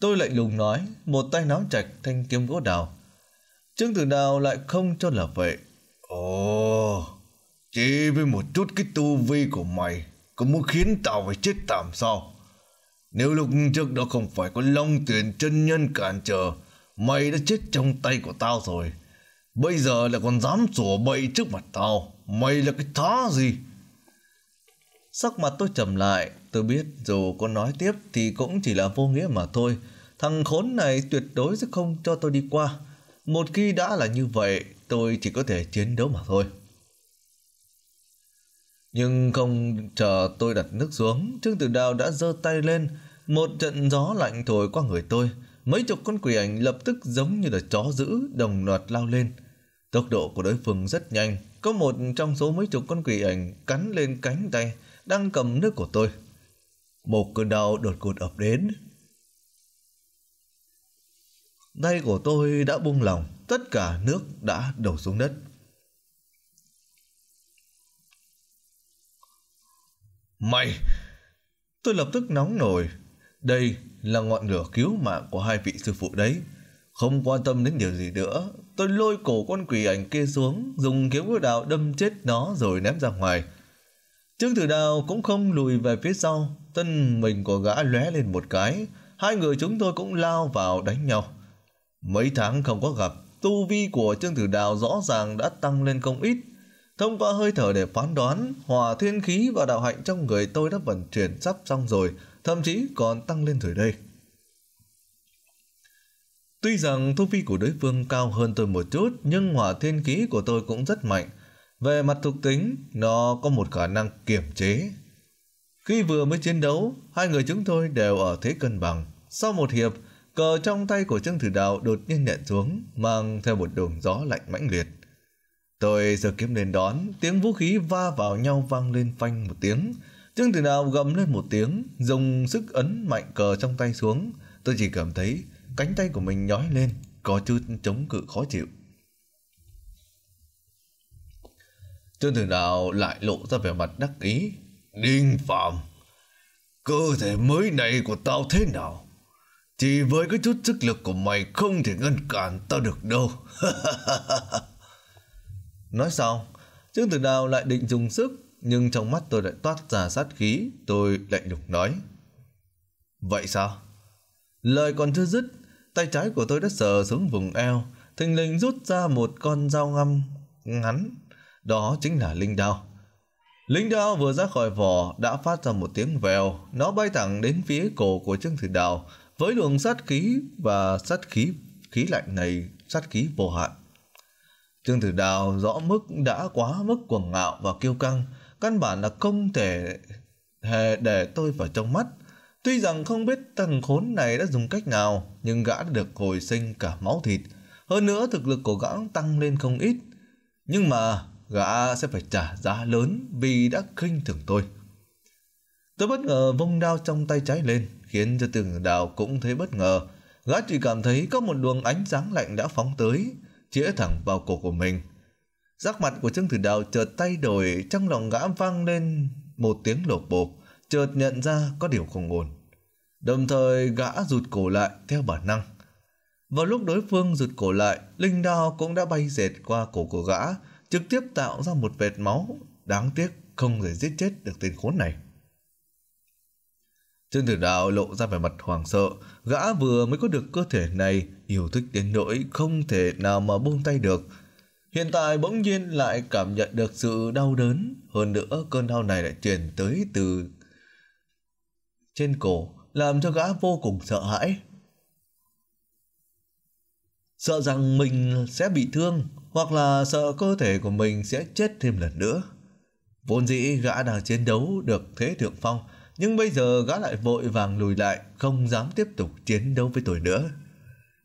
Tôi lạnh lùng nói, một tay nắm chặt thanh kiếm gỗ đào. Trương Tử Đào lại không cho là vậy. Ồ, chỉ với một chút cái tu vi của mày, có muốn khiến tao phải chết tạm sao? Nếu lúc trước đó không phải có long tuyển chân nhân cản trở, Mày đã chết trong tay của tao rồi. Bây giờ lại còn dám sủa bậy trước mặt tao. Mày là cái thá gì? Sắc mặt tôi trầm lại. Tôi biết dù có nói tiếp thì cũng chỉ là vô nghĩa mà thôi. Thằng khốn này tuyệt đối sẽ không cho tôi đi qua. Một khi đã là như vậy, tôi chỉ có thể chiến đấu mà thôi. Nhưng không chờ tôi đặt nước xuống, Trương Tử Đào đã giơ tay lên, một trận gió lạnh thổi qua người tôi. Mấy chục con quỷ ảnh lập tức giống như là chó dữ đồng loạt lao lên. Tốc độ của đối phương rất nhanh. Có một trong số mấy chục con quỷ ảnh cắn lên cánh tay đang cầm nước của tôi. Một cơn đau đột ngột ập đến. Tay của tôi đã buông lỏng, tất cả nước đã đổ xuống đất. Mày! Tôi lập tức nóng nổi. Đây là ngọn lửa cứu mạng của hai vị sư phụ đấy. Không quan tâm đến điều gì nữa, tôi lôi cổ con quỷ ảnh kia xuống, dùng kiếm của đào đâm chết nó rồi ném ra ngoài. Trương Tử Đào cũng không lùi về phía sau, thân mình của gã lóe lên một cái, hai người chúng tôi cũng lao vào đánh nhau. Mấy tháng không có gặp, tu vi của Trương Tử Đào rõ ràng đã tăng lên không ít. Thông qua hơi thở để phán đoán, hòa thiên khí và đạo hạnh trong người tôi đã vận chuyển sắp xong rồi, thậm chí còn tăng lên thời đây. Tuy rằng thu phi của đối phương cao hơn tôi một chút, nhưng hỏa thiên ký của tôi cũng rất mạnh. Về mặt thuộc tính, nó có một khả năng kiểm chế. Khi vừa mới chiến đấu, hai người chúng tôi đều ở thế cân bằng. Sau một hiệp, cờ trong tay của Trương Thử Đào đột nhiên nện xuống, mang theo một đường gió lạnh mãnh liệt. Tôi giờ kiếm lên đón, tiếng vũ khí va vào nhau vang lên phanh một tiếng, Trương Tử Đào gầm lên một tiếng, dùng sức ấn mạnh cờ trong tay xuống. Tôi chỉ cảm thấy cánh tay của mình nhói lên, có chút chống cự khó chịu. Trương Tử Đào lại lộ ra vẻ mặt đắc ý. Đinh Phạm, cơ thể mới này của tao thế nào? Chỉ với cái chút sức lực của mày không thể ngăn cản tao được đâu. Nói xong, Trương Tử Đào lại định dùng sức nhưng trong mắt tôi lại toát ra sát khí, tôi lạnh lùng nói. Vậy sao? Lời còn chưa dứt, tay trái của tôi đã sờ xuống vùng eo, thình lình rút ra một con dao ngăm ngắn, đó chính là linh đao. Linh đao vừa ra khỏi vỏ đã phát ra một tiếng vèo, nó bay thẳng đến phía cổ của Trương Thử Đào, với luồng sát khí và sát khí khí lạnh này, sát khí vô hạn. Trương Tử Đào rõ mức đã quá mức cuồng ngạo và kiêu căng, căn bản là không thể hề để tôi vào trong mắt. Tuy rằng không biết thằng khốn này đã dùng cách nào, nhưng gã đã được hồi sinh cả máu thịt. Hơn nữa thực lực của gã tăng lên không ít. Nhưng mà gã sẽ phải trả giá lớn vì đã khinh thường tôi. Tôi bất ngờ vung đao trong tay trái lên, khiến cho tường đào cũng thấy bất ngờ. Gã chỉ cảm thấy có một luồng ánh sáng lạnh đã phóng tới, chĩa thẳng vào cổ của mình. Giác mặt của Trương Tử Đào chợt tay đổi, trong lòng gã vang lên một tiếng lột bột, chợt nhận ra có điều không ổn. Đồng thời gã rụt cổ lại theo bản năng. Vào lúc đối phương rụt cổ lại, linh đao cũng đã bay dệt qua cổ của gã, trực tiếp tạo ra một vệt máu. Đáng tiếc không thể giết chết được tên khốn này. Trương Tử Đạo lộ ra vẻ mặt hoảng sợ, gã vừa mới có được cơ thể này, yêu thích đến nỗi không thể nào mà buông tay được, Hiện tại bỗng nhiên lại cảm nhận được sự đau đớn, hơn nữa cơn đau này lại truyền tới từ trên cổ, làm cho gã vô cùng sợ hãi. Sợ rằng mình sẽ bị thương, hoặc là sợ cơ thể của mình sẽ chết thêm lần nữa. Vốn dĩ gã đang chiến đấu được thế thượng phong, nhưng bây giờ gã lại vội vàng lùi lại, không dám tiếp tục chiến đấu với tôi nữa.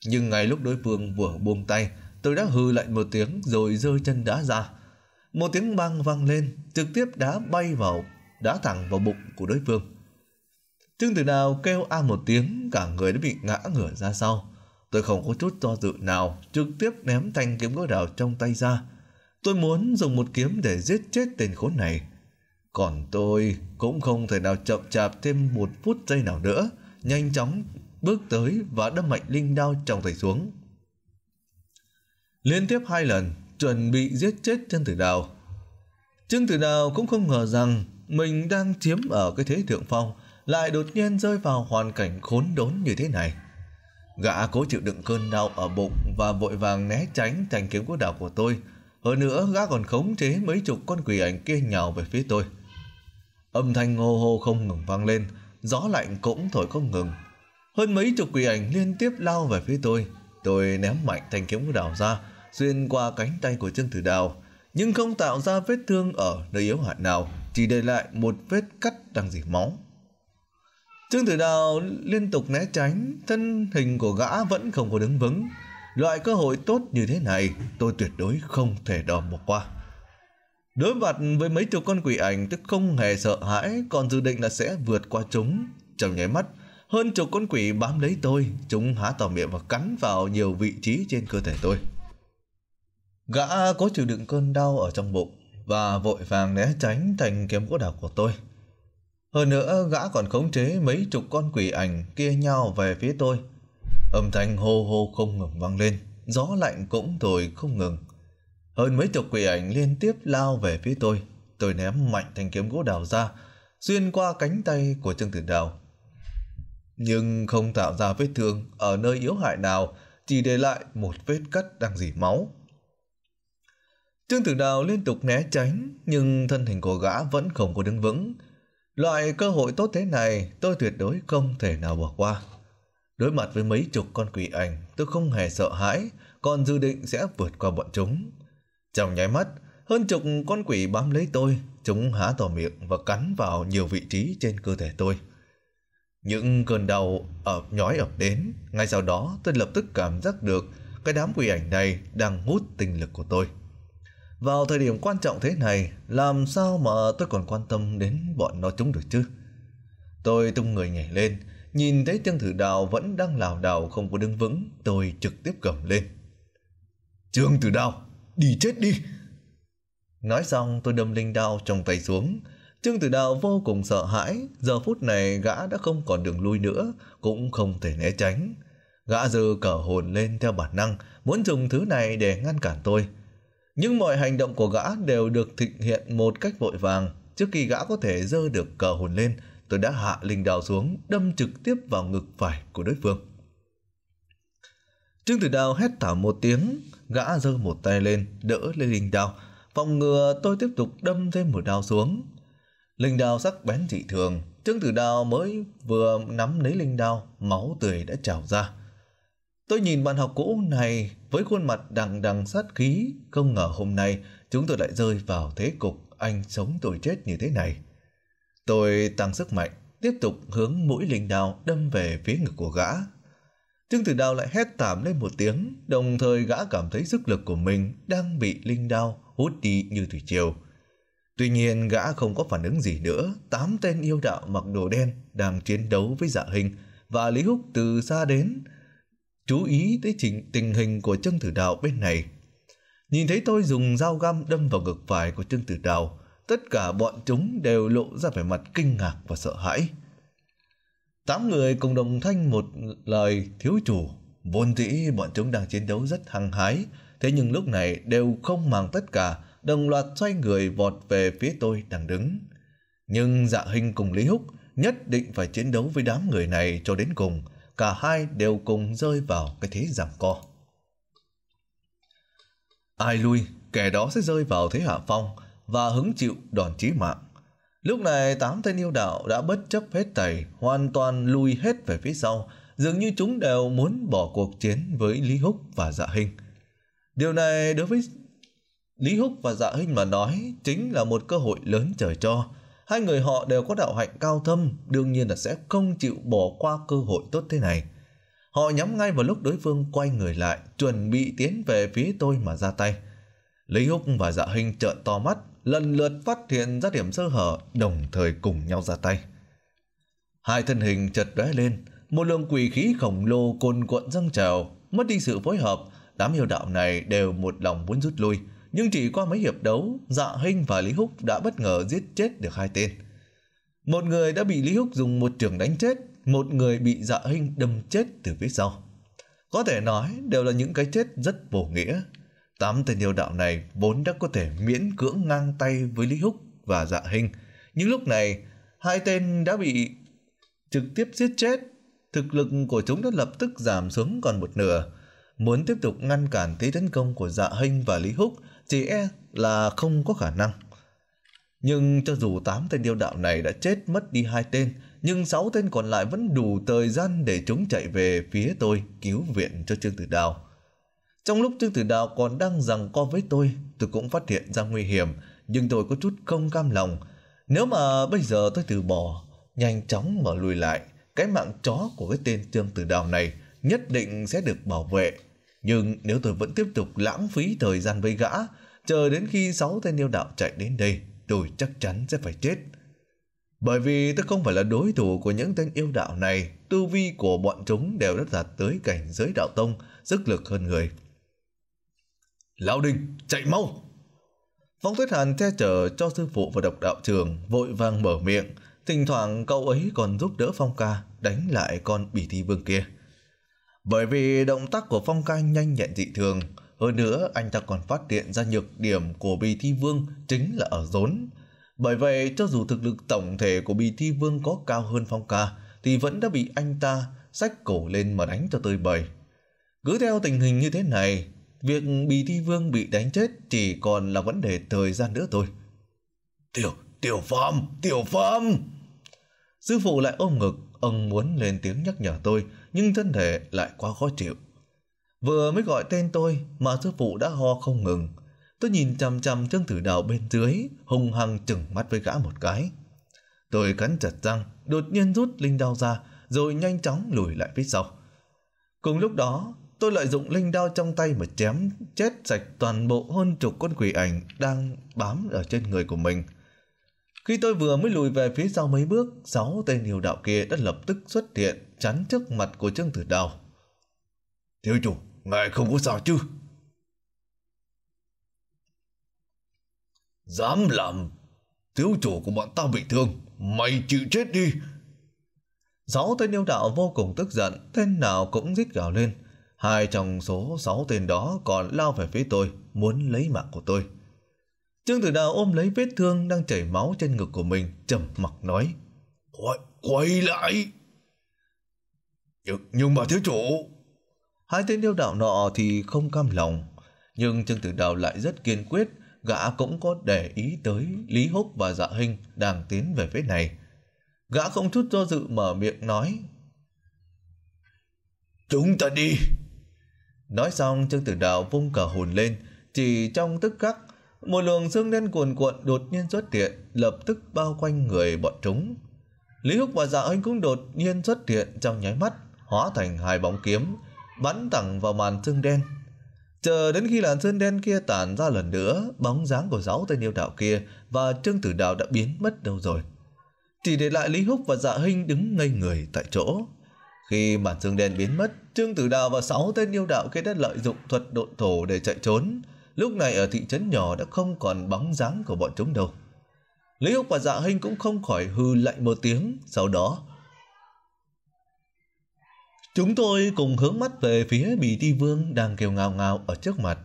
Nhưng ngay lúc đối phương vừa buông tay, Tôi đã hừ lạnh một tiếng rồi rơi chân đá ra. Một tiếng bang vang lên, trực tiếp đá bay vào, đá thẳng vào bụng của đối phương. Trương Tử Đào kêu a một tiếng, cả người đã bị ngã ngửa ra sau. Tôi không có chút do dự nào, trực tiếp ném thanh kiếm gỗ đào trong tay ra. Tôi muốn dùng một kiếm để giết chết tên khốn này. Còn tôi cũng không thể nào chậm chạp thêm một phút giây nào nữa, nhanh chóng bước tới và đâm mạnh linh đao trong tay xuống. Liên tiếp hai lần, chuẩn bị giết chết chân tử đào. Chân tử đào cũng không ngờ rằng mình đang chiếm ở cái thế thượng phong, lại đột nhiên rơi vào hoàn cảnh khốn đốn như thế này. Gã cố chịu đựng cơn đau ở bụng và vội vàng né tránh thành kiếm của đảo của tôi. Hơn nữa, gã còn khống chế mấy chục con quỷ ảnh kia nhào về phía tôi. Âm thanh ngô hô không ngừng vang lên, gió lạnh cũng thổi không ngừng. Hơn mấy chục quỷ ảnh liên tiếp lao về phía tôi. Tôi ném mạnh thanh kiếm của đảo ra, xuyên qua cánh tay của Trương Tử Đào, nhưng không tạo ra vết thương ở nơi yếu hại nào, chỉ để lại một vết cắt đang dỉ máu. Trương Tử Đào liên tục né tránh, thân hình của gã vẫn không có đứng vững. Loại cơ hội tốt như thế này, tôi tuyệt đối không thể đò bỏ qua. Đối mặt với mấy chục con quỷ ảnh tức không hề sợ hãi, còn dự định là sẽ vượt qua chúng. Trong nháy mắt, hơn chục con quỷ bám lấy tôi, chúng há to miệng và cắn vào nhiều vị trí trên cơ thể tôi. Gã cố chịu đựng cơn đau ở trong bụng và vội vàng né tránh thành kiếm gỗ đào của tôi. Hơn nữa gã còn khống chế mấy chục con quỷ ảnh kia nhau về phía tôi. Âm thanh hô hô không ngừng vang lên, gió lạnh cũng thổi không ngừng. Hơn mấy chục quỷ ảnh liên tiếp lao về phía tôi. Tôi ném mạnh thanh kiếm gỗ đào ra, xuyên qua cánh tay của Trương Tử Đào. Nhưng không tạo ra vết thương ở nơi yếu hại nào, chỉ để lại một vết cắt đang dỉ máu. Trương Tử Đào liên tục né tránh, nhưng thân hình của gã vẫn không có đứng vững. Loại cơ hội tốt thế này tôi tuyệt đối không thể nào bỏ qua. Đối mặt với mấy chục con quỷ ảnh, tôi không hề sợ hãi, còn dự định sẽ vượt qua bọn chúng. Trong nháy mắt, hơn chục con quỷ bám lấy tôi, chúng há to miệng và cắn vào nhiều vị trí trên cơ thể tôi. Những cơn đau ập nhói ập đến, ngay sau đó tôi lập tức cảm giác được cái đám quỷ ảnh này đang hút tinh lực của tôi. Vào thời điểm quan trọng thế này, làm sao mà tôi còn quan tâm đến bọn nó chúng được chứ? Tôi tung người nhảy lên, nhìn thấy Trương Tử Đào vẫn đang lảo đảo không có đứng vững, tôi trực tiếp gầm lên. Trương Tử Đào, đi chết đi! Nói xong tôi đâm linh đao trong tay xuống. Trương Tử Đào vô cùng sợ hãi, giờ phút này gã đã không còn đường lui nữa, cũng không thể né tránh. Gã giờ cờ hồn lên theo bản năng, muốn dùng thứ này để ngăn cản tôi. Nhưng mọi hành động của gã đều được thực hiện một cách vội vàng. Trước khi gã có thể dơ được cờ hồn lên, tôi đã hạ linh đào xuống, đâm trực tiếp vào ngực phải của đối phương. Trương Tử Đào hét thảm một tiếng, gã giơ một tay lên, đỡ lên linh đào. Phòng ngừa tôi tiếp tục đâm thêm một đao xuống. Linh đào sắc bén dị thường, Trương Tử Đào mới vừa nắm lấy linh đao, máu tươi đã trào ra. Tôi nhìn bạn học cũ này với khuôn mặt đằng đằng sát khí, không ngờ hôm nay chúng tôi lại rơi vào thế cục anh sống tôi chết như thế này. Tôi tăng sức mạnh, tiếp tục hướng mũi linh đao đâm về phía ngực của gã. Trương Tử đào lại hét tảm lên một tiếng, đồng thời gã cảm thấy sức lực của mình đang bị linh đao hút đi như thủy triều. Tuy nhiên gã không có phản ứng gì nữa, tám tên yêu đạo mặc đồ đen đang chiến đấu với dạ hình và Lý Húc từ xa đến, chú ý tới trình tình hình của Trương Tử Đào bên này. Nhìn thấy tôi dùng dao găm đâm vào ngực phải của Trương Tử Đào, tất cả bọn chúng đều lộ ra vẻ mặt kinh ngạc và sợ hãi. Tám người cùng đồng thanh một lời thiếu chủ, vốn dĩ bọn chúng đang chiến đấu rất hăng hái, thế nhưng lúc này đều không màng tất cả, đồng loạt xoay người vọt về phía tôi đang đứng. Nhưng dạ hình cùng Lý Húc nhất định phải chiến đấu với đám người này cho đến cùng, cả hai đều cùng rơi vào cái thế giảm co. Ai lui, kẻ đó sẽ rơi vào thế hạ phong và hứng chịu đòn chí mạng. Lúc này tám tên yêu đạo đã bất chấp hết thảy, hoàn toàn lui hết về phía sau, dường như chúng đều muốn bỏ cuộc chiến với Lý Húc và Dạ hình Điều này đối với Lý Húc và Dạ hình mà nói chính là một cơ hội lớn trời cho, Hai người họ đều có đạo hạnh cao thâm, đương nhiên là sẽ không chịu bỏ qua cơ hội tốt thế này. Họ nhắm ngay vào lúc đối phương quay người lại, chuẩn bị tiến về phía tôi mà ra tay. Lý Húc và Dạ Hình trợn to mắt, lần lượt phát hiện ra điểm sơ hở, đồng thời cùng nhau ra tay. Hai thân hình chợt lóe lên, một lượng quỷ khí khổng lồ cồn cuộn dâng trào, mất đi sự phối hợp, đám yêu đạo này đều một lòng muốn rút lui – nhưng chỉ qua mấy hiệp đấu, Dạ Hinh và Lý Húc đã bất ngờ giết chết được hai tên. Một người đã bị Lý Húc dùng một trường đánh chết, một người bị Dạ Hinh đâm chết từ phía sau. Có thể nói đều là những cái chết rất vô nghĩa. Tám tên yêu đạo này vốn đã có thể miễn cưỡng ngang tay với Lý Húc và Dạ Hinh, nhưng lúc này hai tên đã bị trực tiếp giết chết, thực lực của chúng đã lập tức giảm xuống còn một nửa. Muốn tiếp tục ngăn cản thế tấn công của Dạ Hinh và Lý Húc chỉ e là không có khả năng. Nhưng cho dù tám tên điêu đạo này đã chết mất đi hai tên, nhưng sáu tên còn lại vẫn đủ thời gian để chúng chạy về phía tôi cứu viện cho Trương Tử Đào. Trong lúc Trương Tử Đào còn đang rằng co với tôi, tôi cũng phát hiện ra nguy hiểm, nhưng tôi có chút không cam lòng. Nếu mà bây giờ tôi từ bỏ, nhanh chóng mở lùi lại, cái mạng chó của cái tên Trương Tử Đào này nhất định sẽ được bảo vệ nhưng nếu tôi vẫn tiếp tục lãng phí thời gian với gã, chờ đến khi sáu tên yêu đạo chạy đến đây, tôi chắc chắn sẽ phải chết. Bởi vì tôi không phải là đối thủ của những tên yêu đạo này, tư vi của bọn chúng đều đã đạt tới cảnh giới đạo tông, sức lực hơn người. Lão đình chạy mau! Phong Tuyết Hàn che chở cho sư phụ và độc đạo trường vội vàng mở miệng, thỉnh thoảng cậu ấy còn giúp đỡ Phong ca đánh lại con bỉ thi vương kia. Bởi vì động tác của Phong ca nhanh nhẹn dị thường, hơn nữa anh ta còn phát hiện ra nhược điểm của Bì Thi Vương chính là ở rốn. Bởi vậy cho dù thực lực tổng thể của Bì Thi Vương có cao hơn Phong ca thì vẫn đã bị anh ta sách cổ lên mà đánh cho tơi bời. Cứ theo tình hình như thế này, việc Bì Thi Vương bị đánh chết chỉ còn là vấn đề thời gian nữa thôi. Tiểu, Tiểu Phong, Tiểu Phong! Sư phụ lại ôm ngực, ông muốn lên tiếng nhắc nhở tôi, nhưng thân thể lại quá khó chịu. Vừa mới gọi tên tôi mà sư phụ đã ho không ngừng. Tôi nhìn chằm chằm Trương Tử Đào bên dưới, hung hăng chừng mắt với gã một cái. Tôi cắn chặt răng, đột nhiên rút linh đao ra, rồi nhanh chóng lùi lại phía sau. Cùng lúc đó, tôi lợi dụng linh đao trong tay mà chém chết sạch toàn bộ hơn chục con quỷ ảnh đang bám ở trên người của mình. Khi tôi vừa mới lùi về phía sau mấy bước, sáu tên điều đạo kia đã lập tức xuất hiện, chắn trước mặt của Trương Tử Đào. Thiếu chủ, ngài không có sao chứ? Dám làm, thiếu chủ của bọn tao bị thương, mày chịu chết đi. Sáu tên yêu đạo vô cùng tức giận, tên nào cũng rít gào lên. Hai trong số sáu tên đó còn lao về phía tôi, muốn lấy mạng của tôi. Trương Tử Đào ôm lấy vết thương đang chảy máu trên ngực của mình, trầm mặc nói. Quay, quay lại! Nhưng, nhưng mà thiếu chủ... Hai tên điêu đạo nọ thì không cam lòng, nhưng Trương Tử Đào lại rất kiên quyết, gã cũng có để ý tới Lý Húc và Dạ Hinh đang tiến về phía này. Gã không chút do dự mở miệng nói. Chúng ta đi! Nói xong Trương Tử Đào vung cả hồn lên, chỉ trong tức khắc một luồng dương đen cuồn cuộn đột nhiên xuất hiện, lập tức bao quanh người bọn chúng. Lý Húc và Dạ Anh cũng đột nhiên xuất hiện trong nháy mắt, hóa thành hai bóng kiếm, bắn thẳng vào màn xương đen. Chờ đến khi làn xương đen kia tản ra lần nữa, bóng dáng của sáu tên yêu đạo kia và Trương Tử Đạo đã biến mất đâu rồi. Chỉ để lại Lý Húc và Dạ Hinh đứng ngây người tại chỗ. Khi màn xương đen biến mất, Trương Tử Đạo và sáu tên yêu đạo kia đã lợi dụng thuật độn thổ để chạy trốn lúc này ở thị trấn nhỏ đã không còn bóng dáng của bọn chúng đâu. Lý Húc và Dạ Hinh cũng không khỏi hư lạnh một tiếng, sau đó Chúng tôi cùng hướng mắt về phía Bì Thi Vương đang kêu ngào ngào ở trước mặt.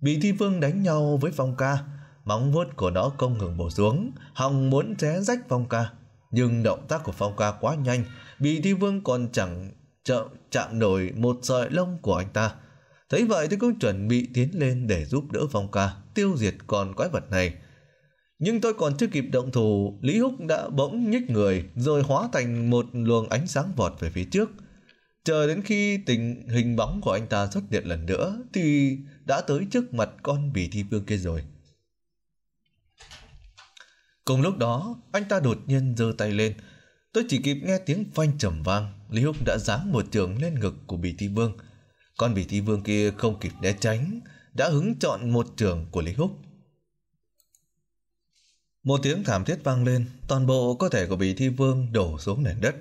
Bì Thi Vương đánh nhau với Phong Ca, móng vuốt của nó không ngừng bổ xuống, hòng muốn xé rách Phong Ca. Nhưng động tác của Phong Ca quá nhanh, Bì Thi Vương còn chẳng chậm chạm nổi một sợi lông của anh ta. Thấy vậy tôi cũng chuẩn bị tiến lên để giúp đỡ Phong ca tiêu diệt con quái vật này. Nhưng tôi còn chưa kịp động thủ, Lý Húc đã bỗng nhích người rồi hóa thành một luồng ánh sáng vọt về phía trước. Chờ đến khi tình hình bóng của anh ta xuất hiện lần nữa thì đã tới trước mặt con bỉ thi vương kia rồi. Cùng lúc đó, anh ta đột nhiên giơ tay lên. Tôi chỉ kịp nghe tiếng phanh trầm vang, Lý Húc đã giáng một trường lên ngực của bỉ thi vương. Con vị thi vương kia không kịp né tránh, đã hứng chọn một trường của Lý Húc. Một tiếng thảm thiết vang lên, toàn bộ cơ thể của vị thi vương đổ xuống nền đất.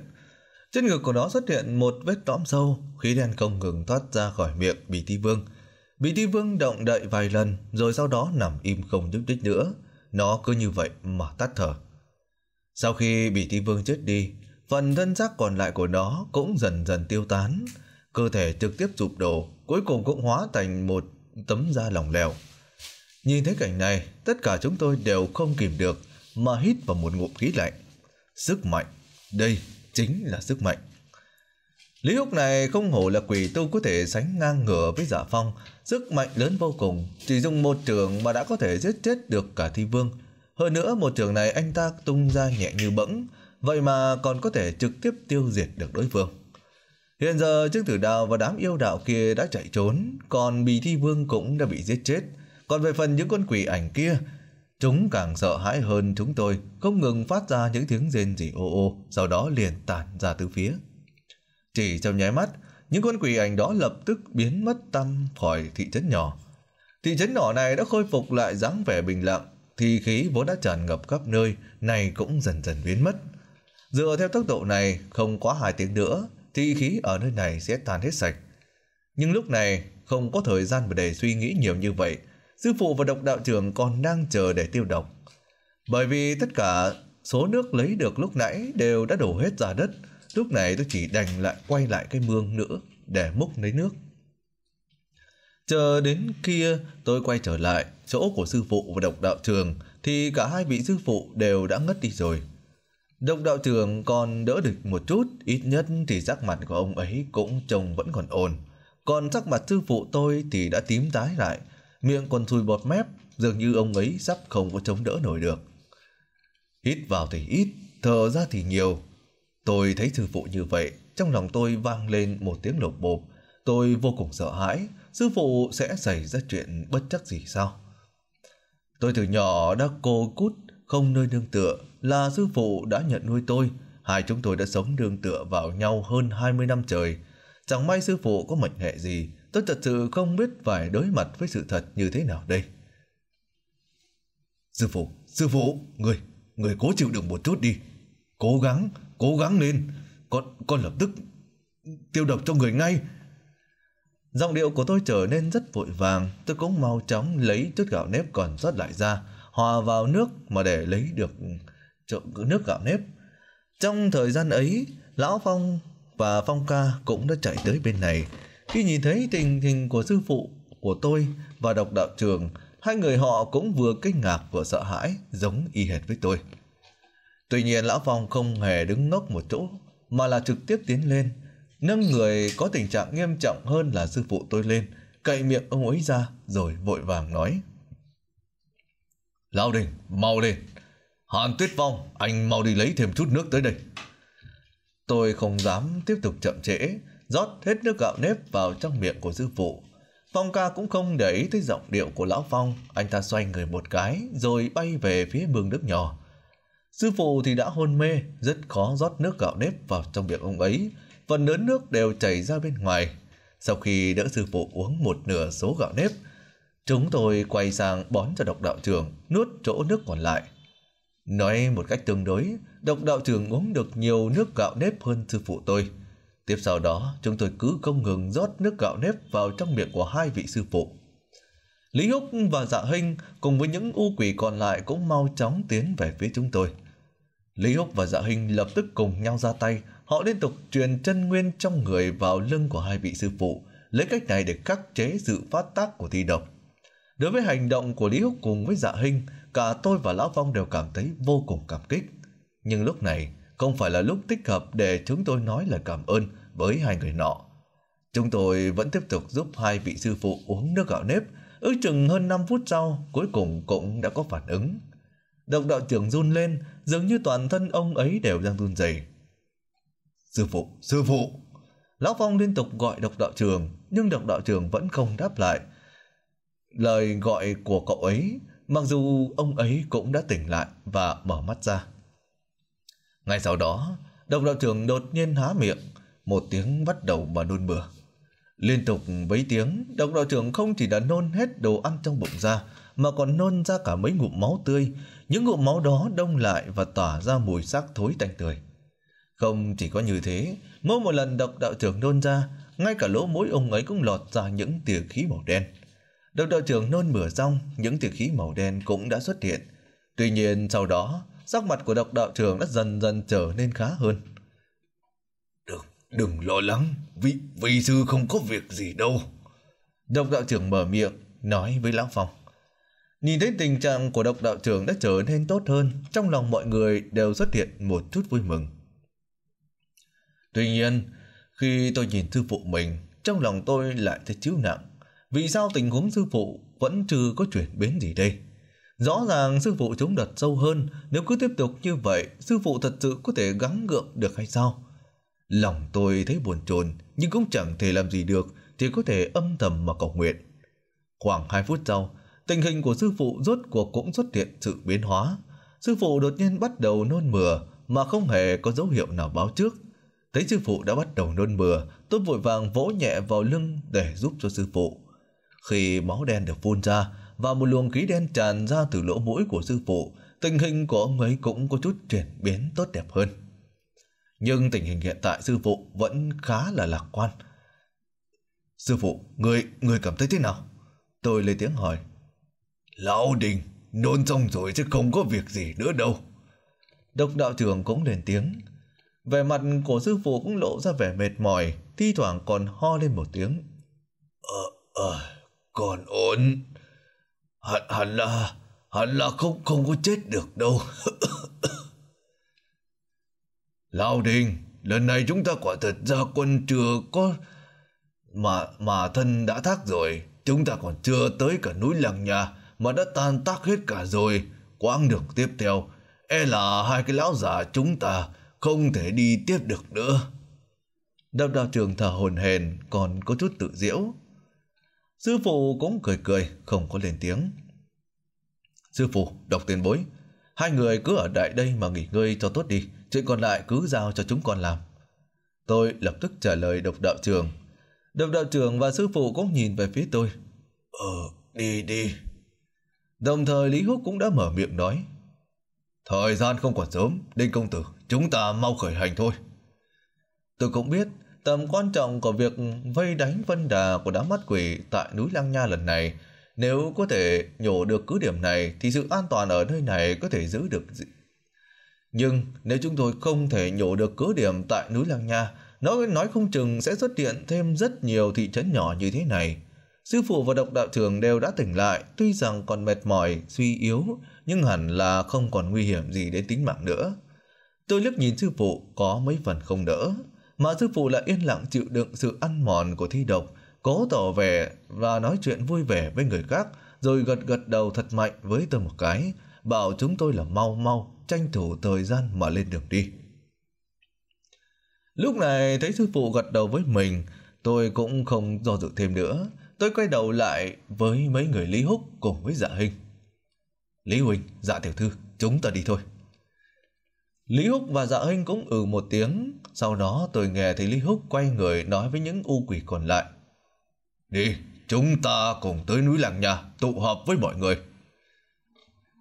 Trên ngực của nó xuất hiện một vết lõm sâu, khí đen không ngừng thoát ra khỏi miệng vị thi vương. Vị thi vương động đậy vài lần, rồi sau đó nằm im không nhúc nhích nữa. Nó cứ như vậy mà tắt thở. Sau khi bị thi vương chết đi, phần thân xác còn lại của nó cũng dần dần tiêu tán cơ thể trực tiếp sụp đổ, cuối cùng cũng hóa thành một tấm da lỏng lẻo. Nhìn thấy cảnh này, tất cả chúng tôi đều không kìm được mà hít vào một ngụm khí lạnh. Sức mạnh, đây chính là sức mạnh. Lý Húc này không hổ là quỷ tu có thể sánh ngang ngửa với giả phong, sức mạnh lớn vô cùng, chỉ dùng một trường mà đã có thể giết chết được cả thi vương. Hơn nữa một trường này anh ta tung ra nhẹ như bẫng, vậy mà còn có thể trực tiếp tiêu diệt được đối phương. Hiện giờ Trương Tử đạo và đám yêu đạo kia đã chạy trốn, còn Bì Thi Vương cũng đã bị giết chết. Còn về phần những con quỷ ảnh kia, chúng càng sợ hãi hơn chúng tôi, không ngừng phát ra những tiếng rên rỉ ô ô, sau đó liền tản ra từ phía. Chỉ trong nháy mắt, những con quỷ ảnh đó lập tức biến mất tăm khỏi thị trấn nhỏ. Thị trấn nhỏ này đã khôi phục lại dáng vẻ bình lặng, thì khí vốn đã tràn ngập khắp nơi, này cũng dần dần biến mất. Dựa theo tốc độ này, không quá hai tiếng nữa, thì khí ở nơi này sẽ tan hết sạch. Nhưng lúc này không có thời gian để suy nghĩ nhiều như vậy. Sư phụ và độc đạo trưởng còn đang chờ để tiêu độc. Bởi vì tất cả số nước lấy được lúc nãy đều đã đổ hết ra đất. Lúc này tôi chỉ đành lại quay lại cái mương nữa để múc lấy nước. Chờ đến kia tôi quay trở lại chỗ của sư phụ và độc đạo trường thì cả hai vị sư phụ đều đã ngất đi rồi. Đông đạo trưởng còn đỡ được một chút, ít nhất thì sắc mặt của ông ấy cũng trông vẫn còn ổn. Còn sắc mặt sư phụ tôi thì đã tím tái lại, miệng còn thùi bọt mép, dường như ông ấy sắp không có chống đỡ nổi được. Hít vào thì ít, thở ra thì nhiều. Tôi thấy sư phụ như vậy, trong lòng tôi vang lên một tiếng lột bộp. Tôi vô cùng sợ hãi, sư phụ sẽ xảy ra chuyện bất chắc gì sao? Tôi từ nhỏ đã cô cút không nơi nương tựa là sư phụ đã nhận nuôi tôi. Hai chúng tôi đã sống nương tựa vào nhau hơn 20 năm trời. Chẳng may sư phụ có mệnh hệ gì, tôi thật sự không biết phải đối mặt với sự thật như thế nào đây. Sư phụ, sư phụ, người, người cố chịu đựng một chút đi. Cố gắng, cố gắng lên. Con, con lập tức tiêu độc cho người ngay. Giọng điệu của tôi trở nên rất vội vàng, tôi cũng mau chóng lấy chút gạo nếp còn sót lại ra, hòa vào nước mà để lấy được nước gạo nếp. Trong thời gian ấy, Lão Phong và Phong Ca cũng đã chạy tới bên này. Khi nhìn thấy tình hình của sư phụ của tôi và độc đạo trường, hai người họ cũng vừa kinh ngạc vừa sợ hãi, giống y hệt với tôi. Tuy nhiên Lão Phong không hề đứng ngốc một chỗ, mà là trực tiếp tiến lên, nâng người có tình trạng nghiêm trọng hơn là sư phụ tôi lên, cậy miệng ông ấy ra rồi vội vàng nói. Lao đình mau lên. Hàn Tuyết Vong, anh mau đi lấy thêm chút nước tới đây. Tôi không dám tiếp tục chậm trễ, rót hết nước gạo nếp vào trong miệng của sư phụ. Phong ca cũng không để ý tới giọng điệu của lão Phong, anh ta xoay người một cái rồi bay về phía mương nước nhỏ. Sư phụ thì đã hôn mê, rất khó rót nước gạo nếp vào trong miệng ông ấy, phần lớn nước đều chảy ra bên ngoài. Sau khi đỡ sư phụ uống một nửa số gạo nếp, Chúng tôi quay sang bón cho độc đạo trưởng nuốt chỗ nước còn lại. Nói một cách tương đối, độc đạo trưởng uống được nhiều nước gạo nếp hơn sư phụ tôi. Tiếp sau đó, chúng tôi cứ không ngừng rót nước gạo nếp vào trong miệng của hai vị sư phụ. Lý Húc và Dạ Hinh cùng với những u quỷ còn lại cũng mau chóng tiến về phía chúng tôi. Lý Húc và Dạ Hinh lập tức cùng nhau ra tay, họ liên tục truyền chân nguyên trong người vào lưng của hai vị sư phụ, lấy cách này để khắc chế sự phát tác của thi độc. Đối với hành động của Lý Húc cùng với dạ hình, cả tôi và Lão Phong đều cảm thấy vô cùng cảm kích. Nhưng lúc này không phải là lúc thích hợp để chúng tôi nói lời cảm ơn với hai người nọ. Chúng tôi vẫn tiếp tục giúp hai vị sư phụ uống nước gạo nếp, ước chừng hơn 5 phút sau, cuối cùng cũng đã có phản ứng. Độc đạo trưởng run lên, dường như toàn thân ông ấy đều đang run rẩy. Sư phụ, sư phụ! Lão Phong liên tục gọi độc đạo trường nhưng độc đạo trường vẫn không đáp lại, lời gọi của cậu ấy, mặc dù ông ấy cũng đã tỉnh lại và mở mắt ra. Ngay sau đó, đồng đạo trưởng đột nhiên há miệng, một tiếng bắt đầu mà nôn bừa. Liên tục mấy tiếng, đồng đạo trưởng không chỉ đã nôn hết đồ ăn trong bụng ra, mà còn nôn ra cả mấy ngụm máu tươi. Những ngụm máu đó đông lại và tỏa ra mùi xác thối tanh tươi. Không chỉ có như thế, mỗi một lần độc đạo trưởng nôn ra, ngay cả lỗ mũi ông ấy cũng lọt ra những tia khí màu đen. Đồng đội trưởng nôn mửa xong, những tia khí màu đen cũng đã xuất hiện. Tuy nhiên sau đó, sắc mặt của độc đạo trưởng đã dần dần trở nên khá hơn. Đừng, đừng lo lắng, vị, vị sư không có việc gì đâu. Độc đạo trưởng mở miệng, nói với Lão Phong. Nhìn thấy tình trạng của độc đạo trưởng đã trở nên tốt hơn, trong lòng mọi người đều xuất hiện một chút vui mừng. Tuy nhiên, khi tôi nhìn thư phụ mình, trong lòng tôi lại thấy chiếu nặng. Vì sao tình huống sư phụ vẫn chưa có chuyển biến gì đây? Rõ ràng sư phụ chống đợt sâu hơn, nếu cứ tiếp tục như vậy, sư phụ thật sự có thể gắng gượng được hay sao? Lòng tôi thấy buồn chồn nhưng cũng chẳng thể làm gì được, chỉ có thể âm thầm mà cầu nguyện. Khoảng 2 phút sau, tình hình của sư phụ rốt cuộc cũng xuất hiện sự biến hóa. Sư phụ đột nhiên bắt đầu nôn mửa mà không hề có dấu hiệu nào báo trước. Thấy sư phụ đã bắt đầu nôn mửa, tôi vội vàng vỗ nhẹ vào lưng để giúp cho sư phụ. Khi máu đen được phun ra và một luồng khí đen tràn ra từ lỗ mũi của sư phụ, tình hình của ông ấy cũng có chút chuyển biến tốt đẹp hơn. Nhưng tình hình hiện tại sư phụ vẫn khá là lạc quan. Sư phụ, người, người cảm thấy thế nào? Tôi lấy tiếng hỏi. Lão Đình, nôn xong rồi chứ không có việc gì nữa đâu. Độc đạo trưởng cũng lên tiếng. Vẻ mặt của sư phụ cũng lộ ra vẻ mệt mỏi, thi thoảng còn ho lên một tiếng. Ờ, ờ, còn ổn hẳn hẳn là hẳn là không không có chết được đâu lao đình lần này chúng ta quả thật ra quân chưa có mà mà thân đã thác rồi chúng ta còn chưa tới cả núi làng nhà mà đã tan tác hết cả rồi quãng đường tiếp theo e là hai cái lão già chúng ta không thể đi tiếp được nữa Đao đao trường thở hồn hển còn có chút tự diễu Sư phụ cũng cười cười, không có lên tiếng. Sư phụ, đọc tiền bối, hai người cứ ở đại đây mà nghỉ ngơi cho tốt đi, chuyện còn lại cứ giao cho chúng con làm. Tôi lập tức trả lời độc đạo trường. Độc đạo trường và sư phụ cũng nhìn về phía tôi. Ờ, đi đi. Đồng thời Lý Húc cũng đã mở miệng nói. Thời gian không còn sớm, Đinh Công Tử, chúng ta mau khởi hành thôi. Tôi cũng biết Tầm quan trọng của việc vây đánh Vân Đà của đám mắt quỷ tại núi Lăng Nha lần này, nếu có thể nhổ được cứ điểm này thì sự an toàn ở nơi này có thể giữ được Nhưng nếu chúng tôi không thể nhổ được cứ điểm tại núi Lăng Nha, nó nói không chừng sẽ xuất hiện thêm rất nhiều thị trấn nhỏ như thế này. Sư phụ và độc đạo trưởng đều đã tỉnh lại, tuy rằng còn mệt mỏi, suy yếu, nhưng hẳn là không còn nguy hiểm gì đến tính mạng nữa. Tôi liếc nhìn sư phụ có mấy phần không đỡ mà sư phụ lại yên lặng chịu đựng sự ăn mòn của thi độc, cố tỏ vẻ và nói chuyện vui vẻ với người khác, rồi gật gật đầu thật mạnh với tôi một cái, bảo chúng tôi là mau mau, tranh thủ thời gian mà lên đường đi. Lúc này thấy sư phụ gật đầu với mình, tôi cũng không do dự thêm nữa. Tôi quay đầu lại với mấy người Lý Húc cùng với dạ hình. Lý Huỳnh, dạ tiểu thư, chúng ta đi thôi. Lý Húc và dạ Hinh cũng ừ một tiếng, sau đó tôi nghe thấy Lý Húc quay người nói với những u quỷ còn lại. Đi, chúng ta cùng tới núi làng nhà, tụ họp với mọi người.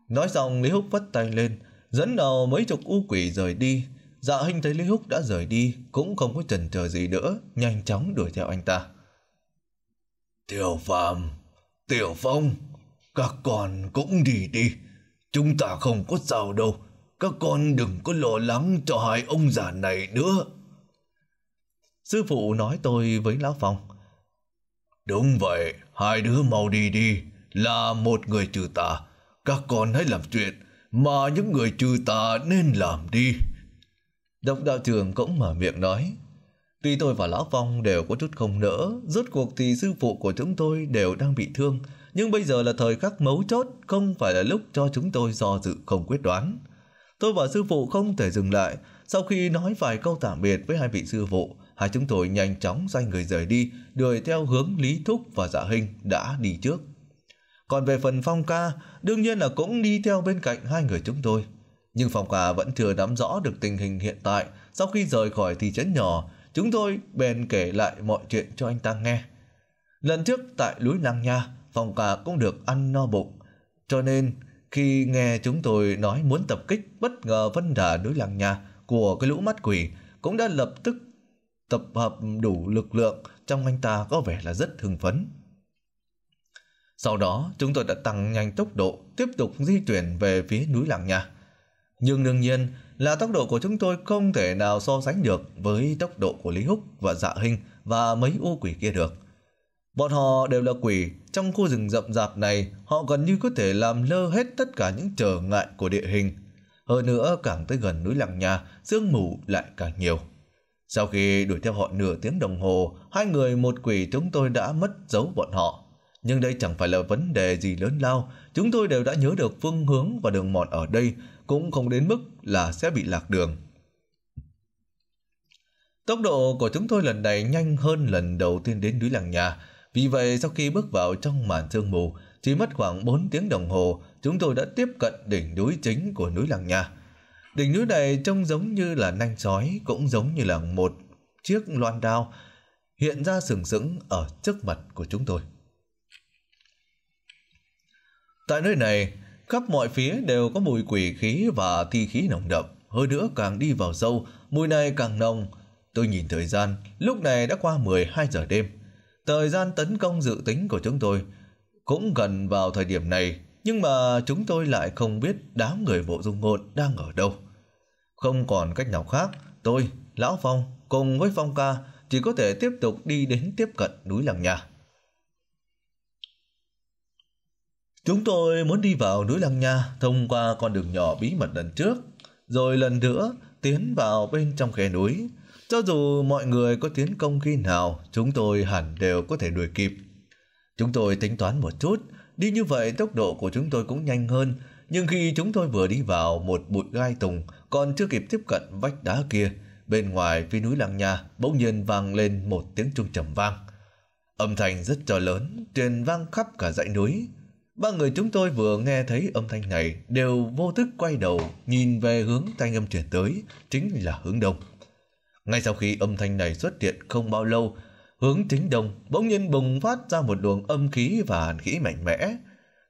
Nói xong Lý Húc vất tay lên, dẫn đầu mấy chục u quỷ rời đi. Dạ Hinh thấy Lý Húc đã rời đi, cũng không có chần chờ gì nữa, nhanh chóng đuổi theo anh ta. Tiểu Phạm, Tiểu Phong, các con cũng đi đi, chúng ta không có sao đâu các con đừng có lo lắng cho hai ông già này nữa. Sư phụ nói tôi với Lão Phong. Đúng vậy, hai đứa mau đi đi. Là một người trừ tà, các con hãy làm chuyện mà những người trừ tà nên làm đi. Độc đạo trường cũng mở miệng nói. Tuy tôi và Lão Phong đều có chút không nỡ, rốt cuộc thì sư phụ của chúng tôi đều đang bị thương, nhưng bây giờ là thời khắc mấu chốt, không phải là lúc cho chúng tôi do dự không quyết đoán. Tôi và sư phụ không thể dừng lại. Sau khi nói vài câu tạm biệt với hai vị sư phụ, hai chúng tôi nhanh chóng xoay người rời đi, đuổi theo hướng Lý Thúc và Dạ Hình đã đi trước. Còn về phần Phong Ca, đương nhiên là cũng đi theo bên cạnh hai người chúng tôi. Nhưng Phong Ca vẫn chưa nắm rõ được tình hình hiện tại. Sau khi rời khỏi thị trấn nhỏ, chúng tôi bèn kể lại mọi chuyện cho anh ta nghe. Lần trước tại núi Lăng Nha, Phong Ca cũng được ăn no bụng, cho nên khi nghe chúng tôi nói muốn tập kích bất ngờ vân đà núi làng nhà của cái lũ mắt quỷ, cũng đã lập tức tập hợp đủ lực lượng, trong anh ta có vẻ là rất hưng phấn. Sau đó, chúng tôi đã tăng nhanh tốc độ, tiếp tục di chuyển về phía núi làng nhà. Nhưng đương nhiên là tốc độ của chúng tôi không thể nào so sánh được với tốc độ của Lý Húc và Dạ hình và mấy u quỷ kia được. Bọn họ đều là quỷ trong khu rừng rậm rạp này, họ gần như có thể làm lơ hết tất cả những trở ngại của địa hình. Hơn nữa, càng tới gần núi làng nhà, sương mù lại càng nhiều. Sau khi đuổi theo họ nửa tiếng đồng hồ, hai người một quỷ chúng tôi đã mất dấu bọn họ. Nhưng đây chẳng phải là vấn đề gì lớn lao, chúng tôi đều đã nhớ được phương hướng và đường mòn ở đây, cũng không đến mức là sẽ bị lạc đường. Tốc độ của chúng tôi lần này nhanh hơn lần đầu tiên đến núi làng nhà, vì vậy sau khi bước vào trong màn sương mù, chỉ mất khoảng 4 tiếng đồng hồ, chúng tôi đã tiếp cận đỉnh núi chính của núi Làng Nha. Đỉnh núi này trông giống như là nanh sói, cũng giống như là một chiếc loan đao hiện ra sừng sững ở trước mặt của chúng tôi. Tại nơi này, khắp mọi phía đều có mùi quỷ khí và thi khí nồng đậm. hơi nữa càng đi vào sâu, mùi này càng nồng. Tôi nhìn thời gian, lúc này đã qua 12 giờ đêm. Thời gian tấn công dự tính của chúng tôi cũng gần vào thời điểm này, nhưng mà chúng tôi lại không biết đám người bộ dung ngôn đang ở đâu. Không còn cách nào khác, tôi, Lão Phong cùng với Phong ca chỉ có thể tiếp tục đi đến tiếp cận núi Lăng Nha. Chúng tôi muốn đi vào núi Lăng Nha thông qua con đường nhỏ bí mật lần trước, rồi lần nữa tiến vào bên trong khe núi, cho dù mọi người có tiến công khi nào, chúng tôi hẳn đều có thể đuổi kịp. Chúng tôi tính toán một chút, đi như vậy tốc độ của chúng tôi cũng nhanh hơn, nhưng khi chúng tôi vừa đi vào một bụi gai tùng còn chưa kịp tiếp cận vách đá kia, bên ngoài phía núi làng nhà bỗng nhiên vang lên một tiếng trung trầm vang. Âm thanh rất to lớn, truyền vang khắp cả dãy núi. Ba người chúng tôi vừa nghe thấy âm thanh này đều vô thức quay đầu nhìn về hướng thanh âm truyền tới, chính là hướng đông. Ngay sau khi âm thanh này xuất hiện không bao lâu, hướng chính đông bỗng nhiên bùng phát ra một luồng âm khí và hàn khí mạnh mẽ.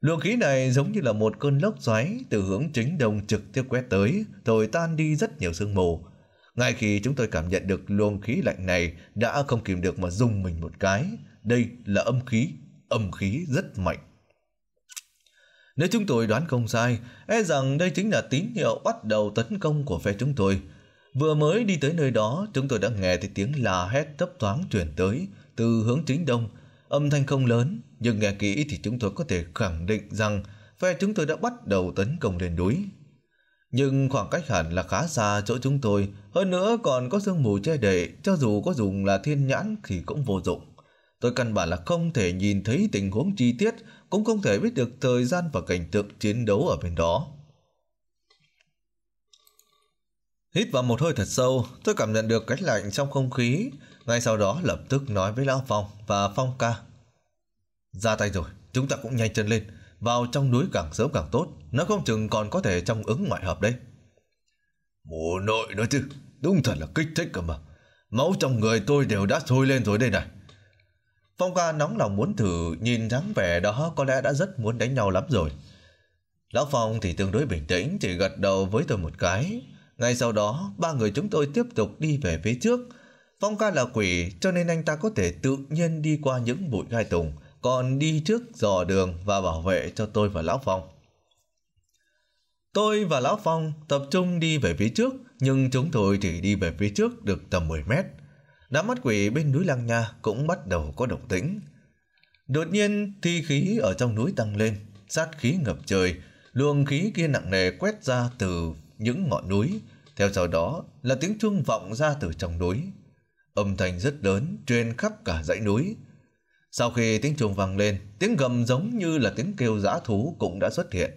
Luồng khí này giống như là một cơn lốc xoáy từ hướng chính đông trực tiếp quét tới, rồi tan đi rất nhiều sương mù. Ngay khi chúng tôi cảm nhận được luồng khí lạnh này đã không kìm được mà dùng mình một cái. Đây là âm khí, âm khí rất mạnh. Nếu chúng tôi đoán không sai, e rằng đây chính là tín hiệu bắt đầu tấn công của phe chúng tôi. Vừa mới đi tới nơi đó, chúng tôi đã nghe thấy tiếng la hét thấp thoáng truyền tới từ hướng chính đông. Âm thanh không lớn, nhưng nghe kỹ thì chúng tôi có thể khẳng định rằng phe chúng tôi đã bắt đầu tấn công lên núi. Nhưng khoảng cách hẳn là khá xa chỗ chúng tôi, hơn nữa còn có sương mù che đậy, cho dù có dùng là thiên nhãn thì cũng vô dụng. Tôi căn bản là không thể nhìn thấy tình huống chi tiết, cũng không thể biết được thời gian và cảnh tượng chiến đấu ở bên đó. Hít vào một hơi thật sâu, tôi cảm nhận được cái lạnh trong không khí. Ngay sau đó lập tức nói với Lão Phong và Phong ca. Ra tay rồi, chúng ta cũng nhanh chân lên. Vào trong núi càng sớm càng tốt, nó không chừng còn có thể trong ứng ngoại hợp đấy. Mù nội nói chứ, đúng thật là kích thích cơ mà. Máu trong người tôi đều đã sôi lên rồi đây này. Phong ca nóng lòng muốn thử, nhìn dáng vẻ đó có lẽ đã rất muốn đánh nhau lắm rồi. Lão Phong thì tương đối bình tĩnh, chỉ gật đầu với tôi một cái, ngay sau đó, ba người chúng tôi tiếp tục đi về phía trước. Phong ca là quỷ cho nên anh ta có thể tự nhiên đi qua những bụi gai tùng, còn đi trước dò đường và bảo vệ cho tôi và Lão Phong. Tôi và Lão Phong tập trung đi về phía trước, nhưng chúng tôi chỉ đi về phía trước được tầm 10 mét. Đám mắt quỷ bên núi Lăng Nha cũng bắt đầu có động tĩnh. Đột nhiên thi khí ở trong núi tăng lên, sát khí ngập trời, luồng khí kia nặng nề quét ra từ những ngọn núi, theo sau đó là tiếng chuông vọng ra từ trong núi. Âm thanh rất lớn truyền khắp cả dãy núi. Sau khi tiếng chuông vang lên, tiếng gầm giống như là tiếng kêu dã thú cũng đã xuất hiện.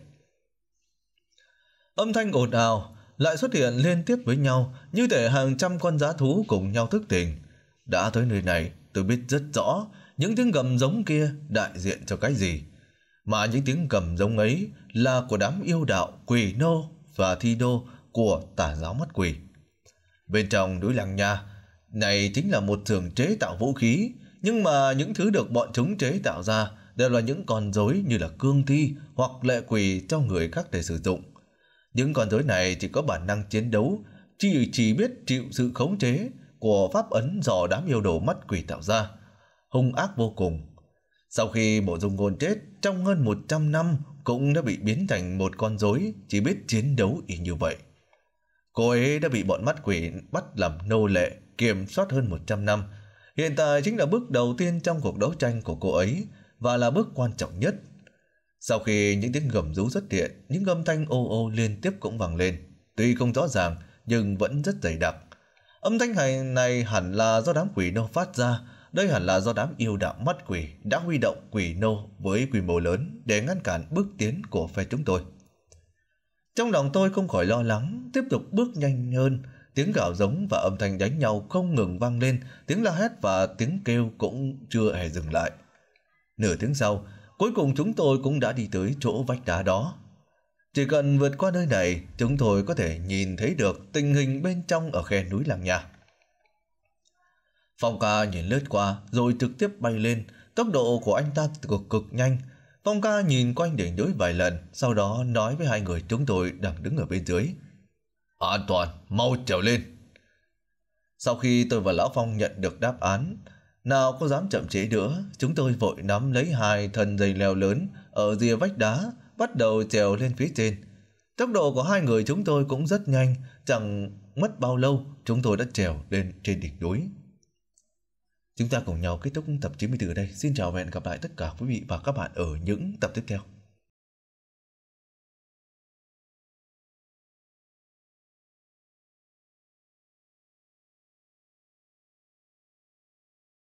Âm thanh ồn ào lại xuất hiện liên tiếp với nhau như thể hàng trăm con dã thú cùng nhau thức tỉnh. Đã tới nơi này, tôi biết rất rõ những tiếng gầm giống kia đại diện cho cái gì. Mà những tiếng gầm giống ấy là của đám yêu đạo quỷ nô và thi đô của tà giáo mắt quỷ. Bên trong núi làng nha, này chính là một thường chế tạo vũ khí, nhưng mà những thứ được bọn chúng chế tạo ra đều là những con rối như là cương thi hoặc lệ quỷ cho người khác để sử dụng. Những con rối này chỉ có bản năng chiến đấu, chỉ chỉ biết chịu sự khống chế của pháp ấn do đám yêu đồ mắt quỷ tạo ra, hung ác vô cùng. Sau khi bộ dung ngôn chết trong hơn 100 năm cũng đã bị biến thành một con rối chỉ biết chiến đấu y như vậy. Cô ấy đã bị bọn mắt quỷ bắt làm nô lệ, kiểm soát hơn 100 năm. Hiện tại chính là bước đầu tiên trong cuộc đấu tranh của cô ấy và là bước quan trọng nhất. Sau khi những tiếng gầm rú xuất hiện, những âm thanh ô ô liên tiếp cũng vang lên. Tuy không rõ ràng, nhưng vẫn rất dày đặc. Âm thanh này, này hẳn là do đám quỷ nô phát ra, đây hẳn là do đám yêu đạo mắt quỷ đã huy động quỷ nô với quy mô lớn để ngăn cản bước tiến của phe chúng tôi. Trong lòng tôi không khỏi lo lắng, tiếp tục bước nhanh hơn, tiếng gào giống và âm thanh đánh nhau không ngừng vang lên, tiếng la hét và tiếng kêu cũng chưa hề dừng lại. Nửa tiếng sau, cuối cùng chúng tôi cũng đã đi tới chỗ vách đá đó. Chỉ cần vượt qua nơi này, chúng tôi có thể nhìn thấy được tình hình bên trong ở khe núi làng nhà. Phong ca nhìn lướt qua rồi trực tiếp bay lên, tốc độ của anh ta cực cực nhanh. Phong ca nhìn quanh đỉnh núi vài lần, sau đó nói với hai người chúng tôi đang đứng ở bên dưới. An toàn, mau trèo lên. Sau khi tôi và Lão Phong nhận được đáp án, nào có dám chậm chế nữa, chúng tôi vội nắm lấy hai thân dây leo lớn ở rìa vách đá, bắt đầu trèo lên phía trên. Tốc độ của hai người chúng tôi cũng rất nhanh, chẳng mất bao lâu chúng tôi đã trèo lên trên đỉnh núi. Chúng ta cùng nhau kết thúc tập 94 ở đây. Xin chào và hẹn gặp lại tất cả quý vị và các bạn ở những tập tiếp theo.